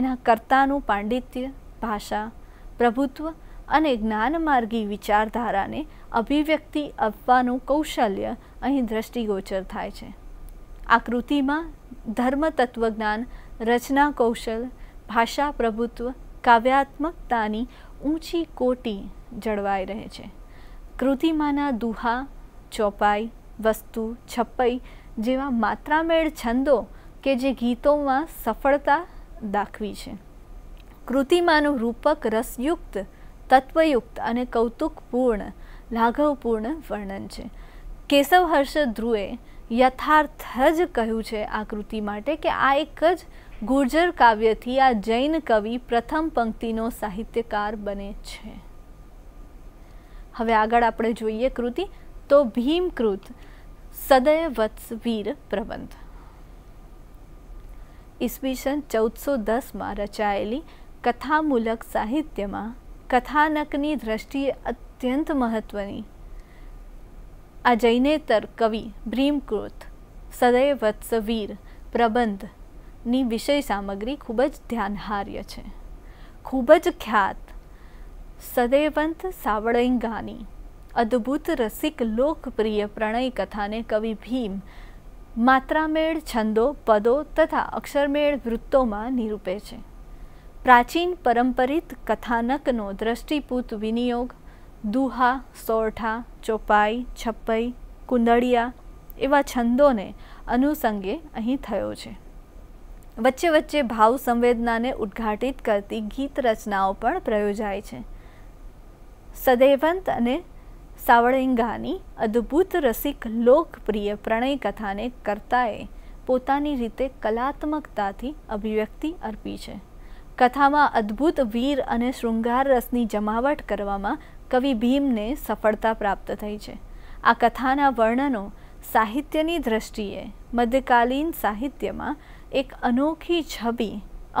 એના કર્તાનું પાંડિત્ય ભાષા પ્રભુત્વ અને જ્ઞાનમાર્ગી વિચારધારાને અભિવ્યક્તિ આપવાનું કૌશલ્ય અહીં દ્રષ્ટિગોચર થાય છે આ કૃતિમાં ધર્મ તત્વજ્ઞાન રચના કૌશલ ભાષા પ્રભુત્વ કાવ્યાત્મકતાની ઊંચી કોટી જળવાઈ રહે છે કૃતિમાંના દુહા ચોપાઈ વસ્તુ છપ્પઈ જેવા માત્રામેળ છંદો કે જે ગીતોમાં સફળતા દાખવી છે કૃતિમાંનું રૂપક રસયુક્ત તત્વયુક્ત અને કૌતુકપૂર્ણ લાઘવપૂર્ણ વર્ણન છે કેશવ હર્ષ ધ્રુવે યથાર્થ જ કહ્યું છે આ કૃતિ માટે કે આ એક જ ગુર્જર કાવ્યથી આ જૈન કવિ પ્રથમ પંક્તિનો સાહિત્યકાર બને છે હવે આગળ આપણે જોઈએ કૃતિ તો ભીમકૃત સદય વત્સ વીર પ્રબંધ ઈસવીસન ચૌદસો દસમાં રચાયેલી કથામૂલક સાહિત્યમાં કથાનકની દ્રષ્ટિએ અત્યંત મહત્ત્વની આ જૈનેતર કવિ ભ્રીમકૃત સદૈવ વત્સ વીર પ્રબંધની વિષય સામગ્રી ખૂબ જ ધ્યાનહાર્ય છે ખૂબ જ ખ્યાત સદૈવંત સાવળૈંગાની અદ્ભુત રસિક લોકપ્રિય પ્રણય કથાને કવિ ભીમ માત્રામેળ છંદો પદો તથા અક્ષરમેળ વૃત્તોમાં નિરૂપે છે પ્રાચીન પરંપરિત કથાનકનો દ્રષ્ટિપૂત વિનિયોગ દુહા સોરઠા ચોપાઈ છપ્પઈ કુંદળિયા એવા છંદોને અનુસંગે અહીં થયો છે વચ્ચે વચ્ચે ભાવ સંવેદનાને ઉદ્ઘાટિત કરતી ગીત રચનાઓ પણ પ્રયોજાય છે સદૈવંત અને સાવળેંગાની અદ્ભુત રસિક લોકપ્રિય પ્રણય કથાને કરતાએ પોતાની રીતે કલાત્મકતાથી અભિવ્યક્તિ અર્પી છે કથામાં અદ્ભુત વીર અને શૃંગાર રસની જમાવટ કરવામાં કવિ ભીમને સફળતા પ્રાપ્ત થઈ છે આ કથાના વર્ણનો સાહિત્યની દ્રષ્ટિએ મધ્યકાલીન સાહિત્યમાં એક અનોખી છબી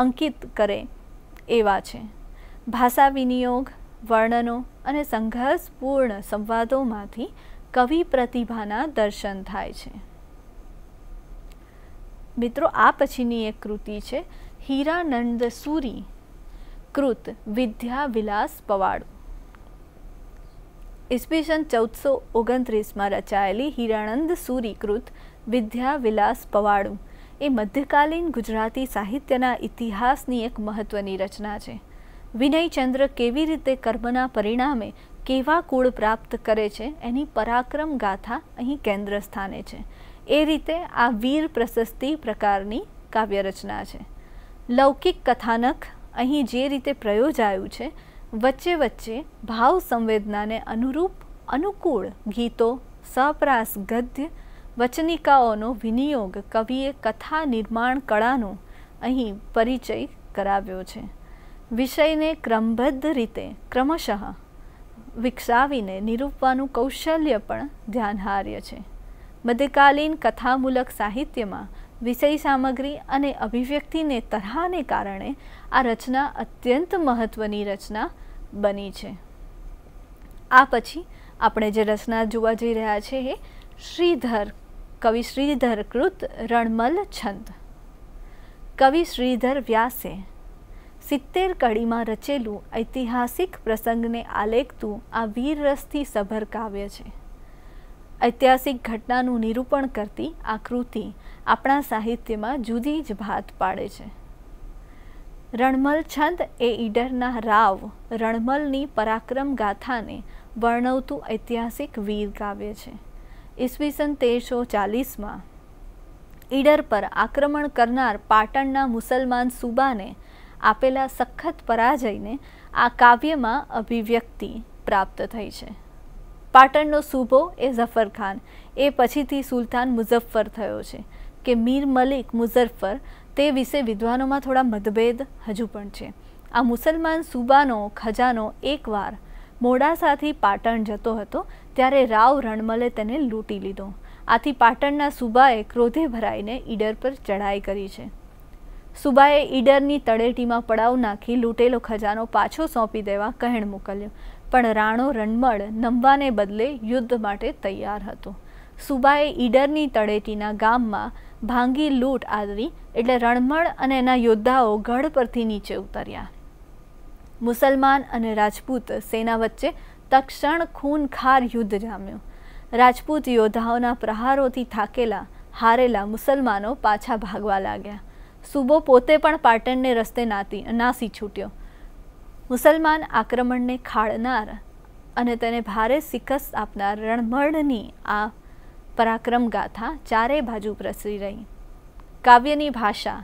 અંકિત કરે એવા છે ભાષા વિનિયોગ વર્ણનો અને સંઘર્ષપૂર્ણ સંવાદોમાંથી કવિ પ્રતિભાના દર્શન થાય છે મિત્રો આ પછીની એક કૃતિ છે હીરાનંદ સૂરી કૃત વિદ્યા વિલાસ પવાડ ઈસવીસન ચૌદસો ઓગણત્રીસમાં રચાયેલી હીરાનંદ સૂરીકૃત વિદ્યાવિલાસ પવાડું એ મધ્યકાલીન ગુજરાતી સાહિત્યના ઇતિહાસની એક મહત્વની રચના છે વિનયચંદ્ર કેવી રીતે કર્મના પરિણામે કેવા કુળ પ્રાપ્ત કરે છે એની પરાક્રમ ગાથા અહીં કેન્દ્ર સ્થાને છે એ રીતે આ વીર પ્રશસ્તિ પ્રકારની કાવ્યરચના છે લૌકિક કથાનક અહીં જે રીતે પ્રયોજાયું છે વચ્ચે વચ્ચે ભાવ સંવેદનાને અનુરૂપ અનુકૂળ ગીતો સપ્રાસ ગદ્ય વચનિકાઓનો વિનિયોગ કવિએ કથા નિર્માણ કળાનો અહીં પરિચય કરાવ્યો છે વિષયને ક્રમબદ્ધ રીતે ક્રમશઃ વિકસાવીને નિરૂપવાનું કૌશલ્ય પણ ધ્યાનહાર્ય છે મધ્યકાલીન કથામૂલક સાહિત્યમાં વિષય સામગ્રી અને અભિવ્યક્તિને તરહાને કારણે આ રચના અત્યંત મહત્ત્વની રચના બની છે આ પછી આપણે જે રચના જોવા જઈ રહ્યા છે એ શ્રીધર કવિ શ્રીધર કૃત રણમલ છંદ કવિ શ્રીધર વ્યાસે સિત્તેર કડીમાં રચેલું ઐતિહાસિક પ્રસંગને આલેખતું આ વીરરસથી સભર કાવ્ય છે ઐતિહાસિક ઘટનાનું નિરૂપણ કરતી આ કૃતિ આપણા સાહિત્યમાં જુદી જ ભાત પાડે છે રણમલ છંદ એ ઈડરના રાવ રણમલની પરાક્રમ ગાથાને વર્ણવતું ઐતિહાસિક વીર કાવ્ય છે ઈસવીસન તેરસો ચાલીસમાં ઈડર પર આક્રમણ કરનાર પાટણના મુસલમાન સુબાને આપેલા સખત પરાજયને આ કાવ્યમાં અભિવ્યક્તિ પ્રાપ્ત થઈ છે પાટણનો સૂબો એ ઝફરખાન એ પછીથી સુલતાન મુઝફ્ફર થયો છે કે મીર મલિક મુઝફ્ફર તે વિશે વિદ્વાનોમાં થોડા મતભેદ હજુ પણ છે આ મુસલમાન સુબાનો ખજાનો એકવાર મોડાસાથી પાટણ જતો હતો ત્યારે રાવ રણમલે તેને લૂંટી લીધો આથી પાટણના સુબાએ ક્રોધે ભરાઈને ઈડર પર ચઢાઈ કરી છે સુબાએ ઈડરની તળેટીમાં પડાવ નાખી લૂંટેલો ખજાનો પાછો સોંપી દેવા કહેણ મોકલ્યો પણ રાણો રણમળ નમવાને બદલે યુદ્ધ માટે તૈયાર હતો સુબાએ ઈડરની તળેટીના ગામમાં ભાંગી લૂંટ આદરી એટલે રણમળ અને એના યોદ્ધાઓ ગઢ પરથી નીચે ઉતર્યા મુસલમાન અને રાજપૂત સેના વચ્ચે તક્ષણ ખૂનખાર યુદ્ધ જામ્યું રાજપૂત યોદ્ધાઓના પ્રહારોથી થાકેલા હારેલા મુસલમાનો પાછા ભાગવા લાગ્યા સૂબો પોતે પણ પાટણને રસ્તે નાતી નાસી છૂટ્યો મુસલમાન આક્રમણને ખાળનાર અને તેને ભારે શિકસ્ત આપનાર રણમળની આ પરાક્રમ ગાથા ચારે બાજુ પ્રસરી રહી કાવ્યની ભાષા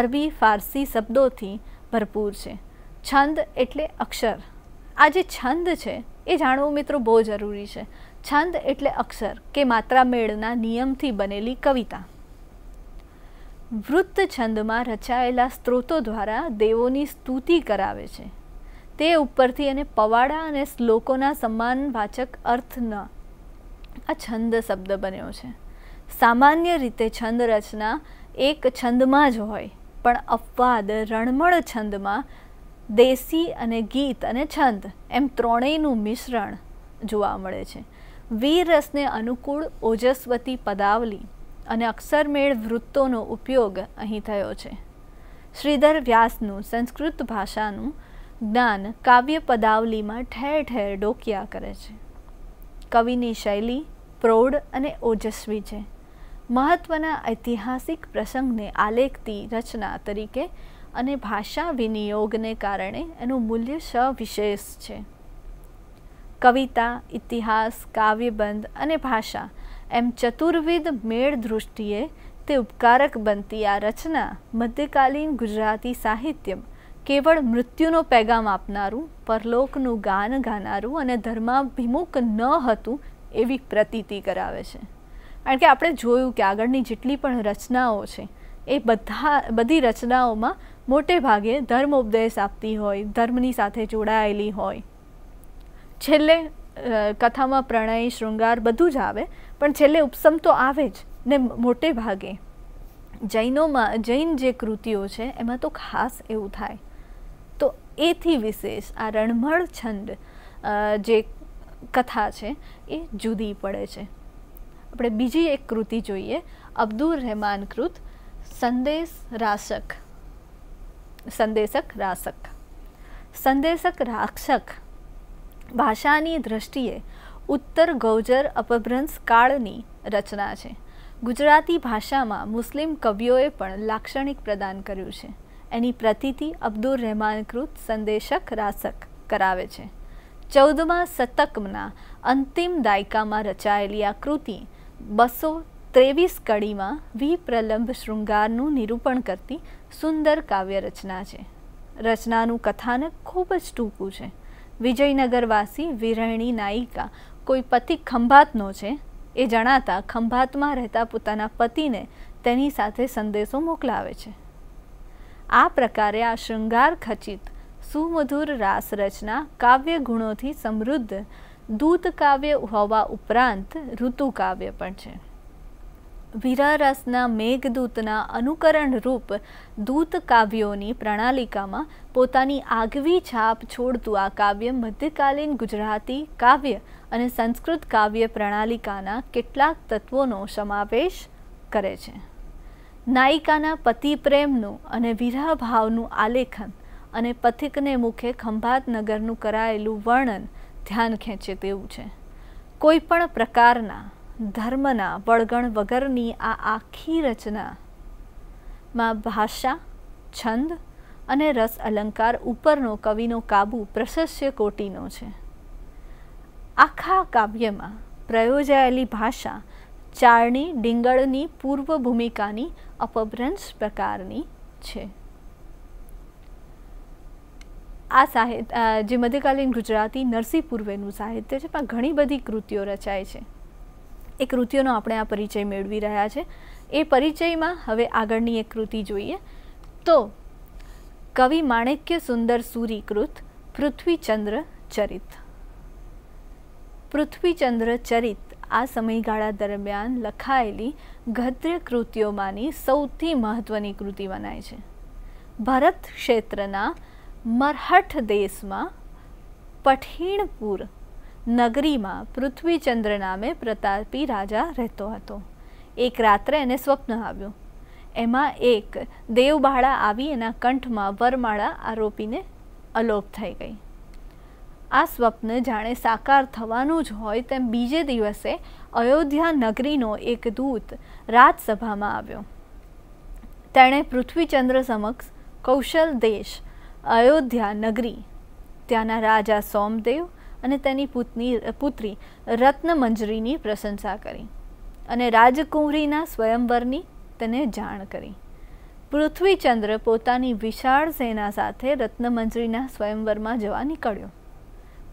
અરબી ફારસી શબ્દોથી ભરપૂર છે છંદ એટલે અક્ષર આ જે છંદ છે એ જાણવું મિત્રો બહુ જરૂરી છે છંદ એટલે અક્ષર કે માત્રા મેળના નિયમથી બનેલી કવિતા વૃત્ત છંદમાં રચાયેલા સ્ત્રોતો દ્વારા દેવોની સ્તુતિ કરાવે છે તે ઉપરથી એને પવાડા અને શ્લોકોના સમાનવાચક અર્થના આ છંદ શબ્દ બન્યો છે સામાન્ય રીતે છંદ રચના એક છંદમાં જ હોય પણ અપવાદ રણમળ છંદમાં દેશી અને ગીત અને છંદ એમ ત્રણેયનું મિશ્રણ જોવા મળે છે વીર રસને અનુકૂળ ઓજસ્વતી પદાવલી અને અક્ષરમેળ વૃત્તોનો ઉપયોગ અહીં થયો છે શ્રીધર વ્યાસનું સંસ્કૃત ભાષાનું જ્ઞાન કાવ્ય પદાવલીમાં ઠેર ઠેર ડોકિયા કરે છે કવિની શૈલી પ્રૌઢ અને ઓજસ્વી છે મહત્ત્વના ઐતિહાસિક પ્રસંગને આલેખતી રચના તરીકે અને ભાષા વિનિયોગને કારણે એનું મૂલ્ય સવિશેષ છે કવિતા ઇતિહાસ કાવ્યબંધ અને ભાષા એમ ચતુર્વિધ મેળ દૃષ્ટિએ તે ઉપકારક બનતી આ રચના મધ્યકાલીન ગુજરાતી સાહિત્ય કેવળ મૃત્યુનો પેગામ આપનારું પરલોકનું ગાન ગાનારું અને ધર્માભિમુખ ન હતું એવી પ્રતીતિ કરાવે છે કારણ કે આપણે જોયું કે આગળની જેટલી પણ રચનાઓ છે એ બધા બધી રચનાઓમાં મોટે ભાગે ધર્મ ઉપદેશ આપતી હોય ધર્મની સાથે જોડાયેલી હોય છેલ્લે કથામાં પ્રણય શૃંગાર બધું જ આવે પણ છેલ્લે ઉપસમ તો આવે જ ને મોટે ભાગે જૈનોમાં જૈન જે કૃતિઓ છે એમાં તો ખાસ એવું થાય એથી વિશેષ આ રણમળ છંદ જે કથા છે એ જુદી પડે છે આપણે બીજી એક કૃતિ જોઈએ અબ્દુર રહેમાન કૃત સંદેશ રાસક સંદેશક રાસક સંદેશક રાક્ષક ભાષાની દ્રષ્ટિએ ઉત્તર ગૌજર અપભ્રંશ કાળની રચના છે ગુજરાતી ભાષામાં મુસ્લિમ કવિઓએ પણ લાક્ષણિક પ્રદાન કર્યું છે એની પ્રતિથી અબ્દુર રહેમાનકૃત સંદેશક રાસક કરાવે છે ચૌદમાં શતકના અંતિમ દાયકામાં રચાયેલી આ કૃતિ બસો ત્રેવીસ કડીમાં વિપ્રલંબ શૃંગારનું નિરૂપણ કરતી સુંદર કાવ્ય રચના છે રચનાનું કથાનક ખૂબ જ ટૂંકું છે વિજયનગરવાસી વિરણી નાયિકા કોઈ પતિ ખંભાતનો છે એ જણાતા ખંભાતમાં રહેતા પોતાના પતિને તેની સાથે સંદેશો મોકલાવે છે આ પ્રકારે આ શૃંગાર ખચિત સુમધુર રાસરચના કાવ્ય ગુણોથી સમૃદ્ધ દૂત કાવ્ય હોવા ઉપરાંત ઋતુ કાવ્ય પણ છે વિરારસના મેઘદૂતના અનુકરણ રૂપ દૂત કાવ્યોની પ્રણાલિકામાં પોતાની આગવી છાપ છોડતું આ કાવ્ય મધ્યકાલીન ગુજરાતી કાવ્ય અને સંસ્કૃત કાવ્ય પ્રણાલિકાના કેટલાક તત્વોનો સમાવેશ કરે છે નાયિકાના પતિ પ્રેમનું અને વિરહ ભાવનું આલેખન અને પથિકને મુખે ખંભાતનગરનું કરાયેલું વર્ણન ધ્યાન ખેંચે તેવું છે કોઈપણ પ્રકારના ધર્મના વળગણ વગરની આ આખી રચનામાં ભાષા છંદ અને રસ અલંકાર ઉપરનો કવિનો કાબુ પ્રશસ્ય કોટીનો છે આખા કાવ્યમાં પ્રયોજાયેલી ભાષા ચારણી ડીંગળની પૂર્વ ભૂમિકાની અપભ્રંશ પ્રકારની છે આ સાહિત્ય જે મધ્યકાલીન ગુજરાતી નરસિંહ પૂર્વેનું સાહિત્ય છે પણ ઘણી બધી કૃતિઓ રચાય છે એ કૃતિઓનો આપણે આ પરિચય મેળવી રહ્યા છે એ પરિચયમાં હવે આગળની એક કૃતિ જોઈએ તો કવિ માણેક્ય સુંદર સૂરીકૃત પૃથ્વીચંદ્ર ચરિત પૃથ્વીચંદ્ર ચરિત આ સમયગાળા દરમિયાન લખાયેલી ગદ્ય કૃતિઓમાંની સૌથી મહત્ત્વની કૃતિ મનાય છે ભરત ક્ષેત્રના મરહઠ દેશમાં પઠીણપુર નગરીમાં પૃથ્વીચંદ્ર નામે પ્રતાપી રાજા રહેતો હતો એક રાત્રે એને સ્વપ્ન આવ્યું એમાં એક દેવબાળા આવી એના કંઠમાં વરમાળા આરોપીને અલોપ થઈ ગઈ આ સ્વપ્ન જાણે સાકાર થવાનું જ હોય તેમ બીજે દિવસે અયોધ્યા નગરીનો એક દૂત રાજસભામાં આવ્યો તેણે પૃથ્વીચંદ્ર સમક્ષ કૌશલ દેશ અયોધ્યા નગરી ત્યાંના રાજા સોમદેવ અને તેની પુતની પુત્રી રત્નમંજરીની પ્રશંસા કરી અને રાજકુંવરીના સ્વયંવરની તેને જાણ કરી પૃથ્વીચંદ્ર પોતાની વિશાળ સેના સાથે રત્નમંજરીના સ્વયંવરમાં જવા નીકળ્યો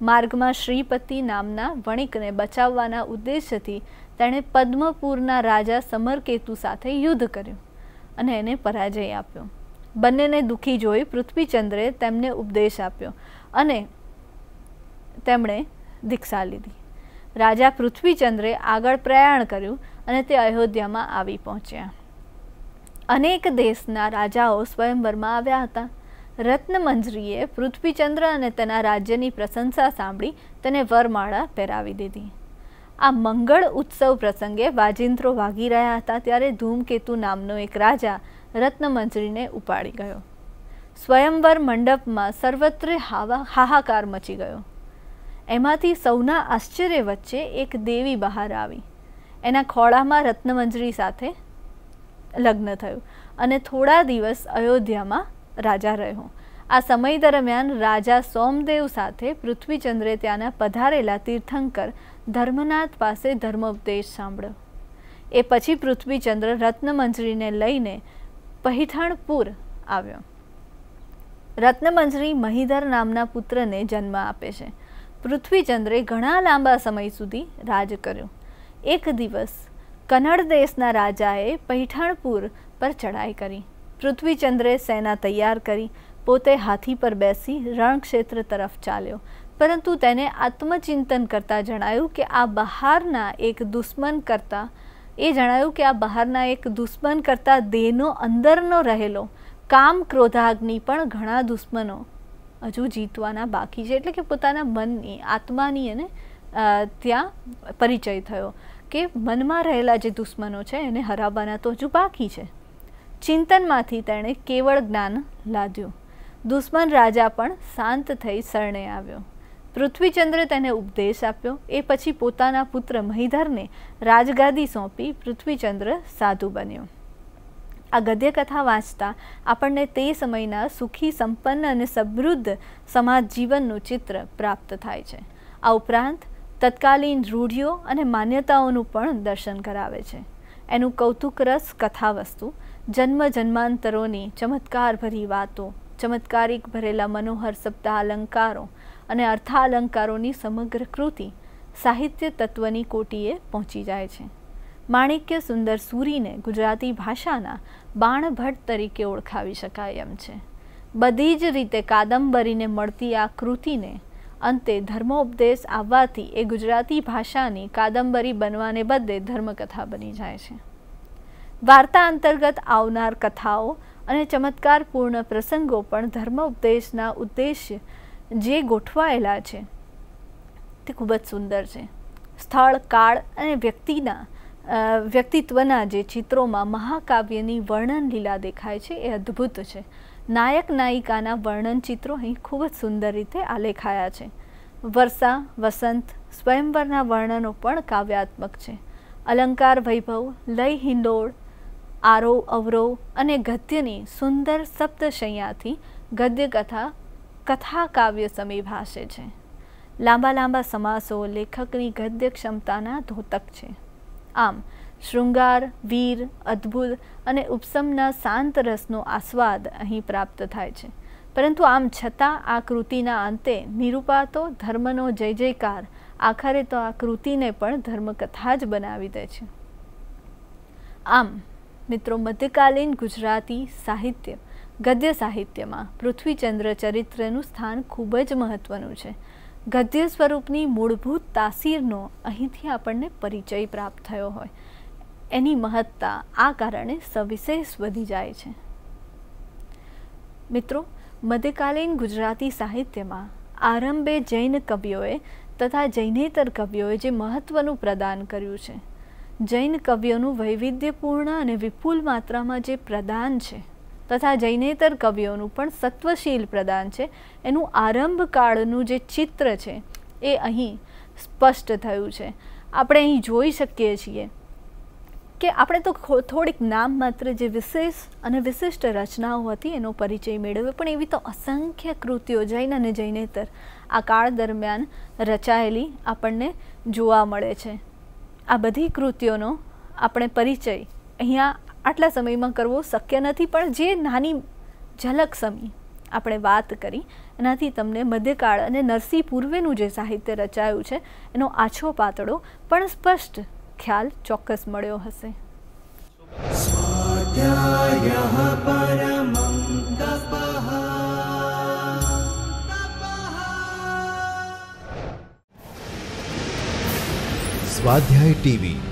માર્ગમાં શ્રીપતિ નામના વણિકને બચાવવાના ઉદ્દેશ્યથી તેણે પદ્મપુરના રાજા સમરકેતુ સાથે યુદ્ધ કર્યું અને એને પરાજય આપ્યો બંનેને દુઃખી જોઈ પૃથ્વીચંદ્રે તેમને ઉપદેશ આપ્યો અને તેમણે દીક્ષા લીધી રાજા પૃથ્વીચંદ્રે આગળ પ્રયાણ કર્યું અને તે અયોધ્યામાં આવી પહોંચ્યા અનેક દેશના રાજાઓ સ્વયંવરમાં આવ્યા હતા રત્નમંજરીએ પૃથ્વીચંદ્ર અને તેના રાજ્યની પ્રશંસા સાંભળી તેને વરમાળા પહેરાવી દીધી આ મંગળ ઉત્સવ પ્રસંગે વાજિંત્રો વાગી રહ્યા હતા ત્યારે ધૂમકેતુ નામનો એક રાજા રત્નમંજરીને ઉપાડી ગયો સ્વયંવર મંડપમાં સર્વત્ર હાવા હાહાકાર મચી ગયો એમાંથી સૌના આશ્ચર્ય વચ્ચે એક દેવી બહાર આવી એના ખોળામાં રત્નમંજરી સાથે લગ્ન થયું અને થોડા દિવસ અયોધ્યામાં રાજા રહ્યો આ સમય દરમિયાન રાજા સોમદેવ સાથે પૃથ્વીચંદ્રે ત્યાંના પધારેલા તીર્થંકર ધર્મનાથ પાસે ધર્મોપદેશ સાંભળ્યો એ પછી પૃથ્વીચંદ્ર રત્નમંજરીને લઈને પહેઠાણપુર આવ્યો રત્નમંજરી મહીધર નામના પુત્રને જન્મ આપે છે પૃથ્વીચંદ્રે ઘણા લાંબા સમય સુધી રાજ કર્યો એક દિવસ કનડ દેશના રાજાએ પૈઠાણપુર પર ચઢાઈ કરી પૃથ્વીચંદ્રે સેના તૈયાર કરી પોતે હાથી પર બેસી રણક્ષેત્ર તરફ ચાલ્યો પરંતુ તેને આત્મચિંતન કરતાં જણાયું કે આ બહારના એક દુશ્મન કરતાં એ જણાયું કે આ બહારના એક દુશ્મન કરતાં દેહનો અંદરનો રહેલો કામ ક્રોધાગ્નિ પણ ઘણા દુશ્મનો હજુ જીતવાના બાકી છે એટલે કે પોતાના મનની આત્માની એને ત્યાં પરિચય થયો કે મનમાં રહેલા જે દુશ્મનો છે એને હરાવવાના તો હજુ બાકી છે ચિંતનમાંથી તેણે કેવળ જ્ઞાન લાદ્યું દુશ્મન રાજા પણ શાંત થઈ શરણે આવ્યો પૃથ્વીચંદ્રે તેને ઉપદેશ આપ્યો એ પછી પોતાના પુત્ર મહીધરને રાજગાદી સોંપી પૃથ્વીચંદ્ર સાધુ બન્યો આ ગદ્યકથા વાંચતા આપણને તે સમયના સુખી સંપન્ન અને સમૃદ્ધ સમાજ જીવનનું ચિત્ર પ્રાપ્ત થાય છે આ ઉપરાંત તત્કાલીન રૂઢિઓ અને માન્યતાઓનું પણ દર્શન કરાવે છે એનું કૌતુકરસ કથા વસ્તુ જન્મ જન્માંતરોની ચમત્કાર ભરી વાતો ચમત્કારિક ભરેલા મનોહર શબ્દ અલંકારો અને અર્થાલંકારોની સમગ્ર કૃતિ સાહિત્ય તત્વની કોટીએ પહોંચી જાય છે માણિક્ય સુંદર સૂરીને ગુજરાતી ભાષાના બાણભટ્ટ તરીકે ઓળખાવી શકાય એમ છે બધી જ રીતે કાદંબરીને મળતી આ કૃતિને અંતે ધર્મોપદેશ આવવાથી એ ગુજરાતી ભાષાની કાદંબરી બનવાને બદલે ધર્મકથા બની જાય છે વાર્તા અંતર્ગત આવનાર કથાઓ અને ચમત્કારપૂર્ણ પ્રસંગો પણ ધર્મ ઉપદેશના ઉદ્દેશ્ય જે ગોઠવાયેલા છે તે ખૂબ જ સુંદર છે સ્થળ કાળ અને વ્યક્તિના વ્યક્તિત્વના જે ચિત્રોમાં મહાકાવ્યની વર્ણન લીલા દેખાય છે એ અદ્ભુત છે નાયક નાયિકાના વર્ણન ચિત્રો અહીં ખૂબ જ સુંદર રીતે આલેખાયા છે વર્ષા વસંત સ્વયંવરના વર્ણનો પણ કાવ્યાત્મક છે અલંકાર વૈભવ લય હિંડોળ આરોહ અવરોહ અને ગદ્યની સુંદર સપ્તશૈયાથી ગદ્યકથા કથા કાવ્ય સમી ભાષે છે લાંબા લાંબા સમાસો લેખકની ગદ્ય ક્ષમતાના ધોતક છે આમ શૃંગાર વીર અદ્ભુત અને ઉપસમના શાંત રસનો આસ્વાદ અહીં પ્રાપ્ત થાય છે પરંતુ આમ છતાં આ કૃતિના અંતે નિરૂપાતો ધર્મનો જય જયકાર આખરે તો આ કૃતિને પણ ધર્મકથા જ બનાવી દે છે આમ મિત્રો મધ્યકાલીન ગુજરાતી સાહિત્ય ગદ્ય સાહિત્યમાં પૃથ્વીચંદ્ર ચરિત્રનું સ્થાન ખૂબ જ મહત્વનું છે ગદ્ય સ્વરૂપની મૂળભૂત તાસીરનો અહીંથી આપણને પરિચય પ્રાપ્ત થયો હોય એની મહત્તા આ કારણે સવિશેષ વધી જાય છે મિત્રો મધ્યકાલીન ગુજરાતી સાહિત્યમાં આરંભે જૈન કવિઓએ તથા જૈનેતર કવિઓએ જે મહત્ત્વનું પ્રદાન કર્યું છે જૈન કવિઓનું વૈવિધ્યપૂર્ણ અને વિપુલ માત્રામાં જે પ્રદાન છે તથા જૈનેતર કવિઓનું પણ સત્વશીલ પ્રદાન છે એનું આરંભકાળનું જે ચિત્ર છે એ અહીં સ્પષ્ટ થયું છે આપણે અહીં જોઈ શકીએ છીએ કે આપણે તો થોડીક નામ માત્ર જે વિશેષ અને વિશિષ્ટ રચનાઓ હતી એનો પરિચય મેળવ્યો પણ એવી તો અસંખ્ય કૃતિઓ જૈન અને જૈનેતર આ કાળ દરમિયાન રચાયેલી આપણને જોવા મળે છે આ બધી કૃત્યોનો આપણે પરિચય અહીંયા આટલા સમયમાં કરવો શક્ય નથી પણ જે નાની ઝલક સમી આપણે વાત કરી એનાથી તમને મધ્યકાળ અને નરસિંહ પૂર્વેનું જે સાહિત્ય રચાયું છે એનો આછો પાતળો પણ સ્પષ્ટ ખ્યાલ ચોક્કસ મળ્યો હશે પરમં સ્વાધ્યાય ટીવી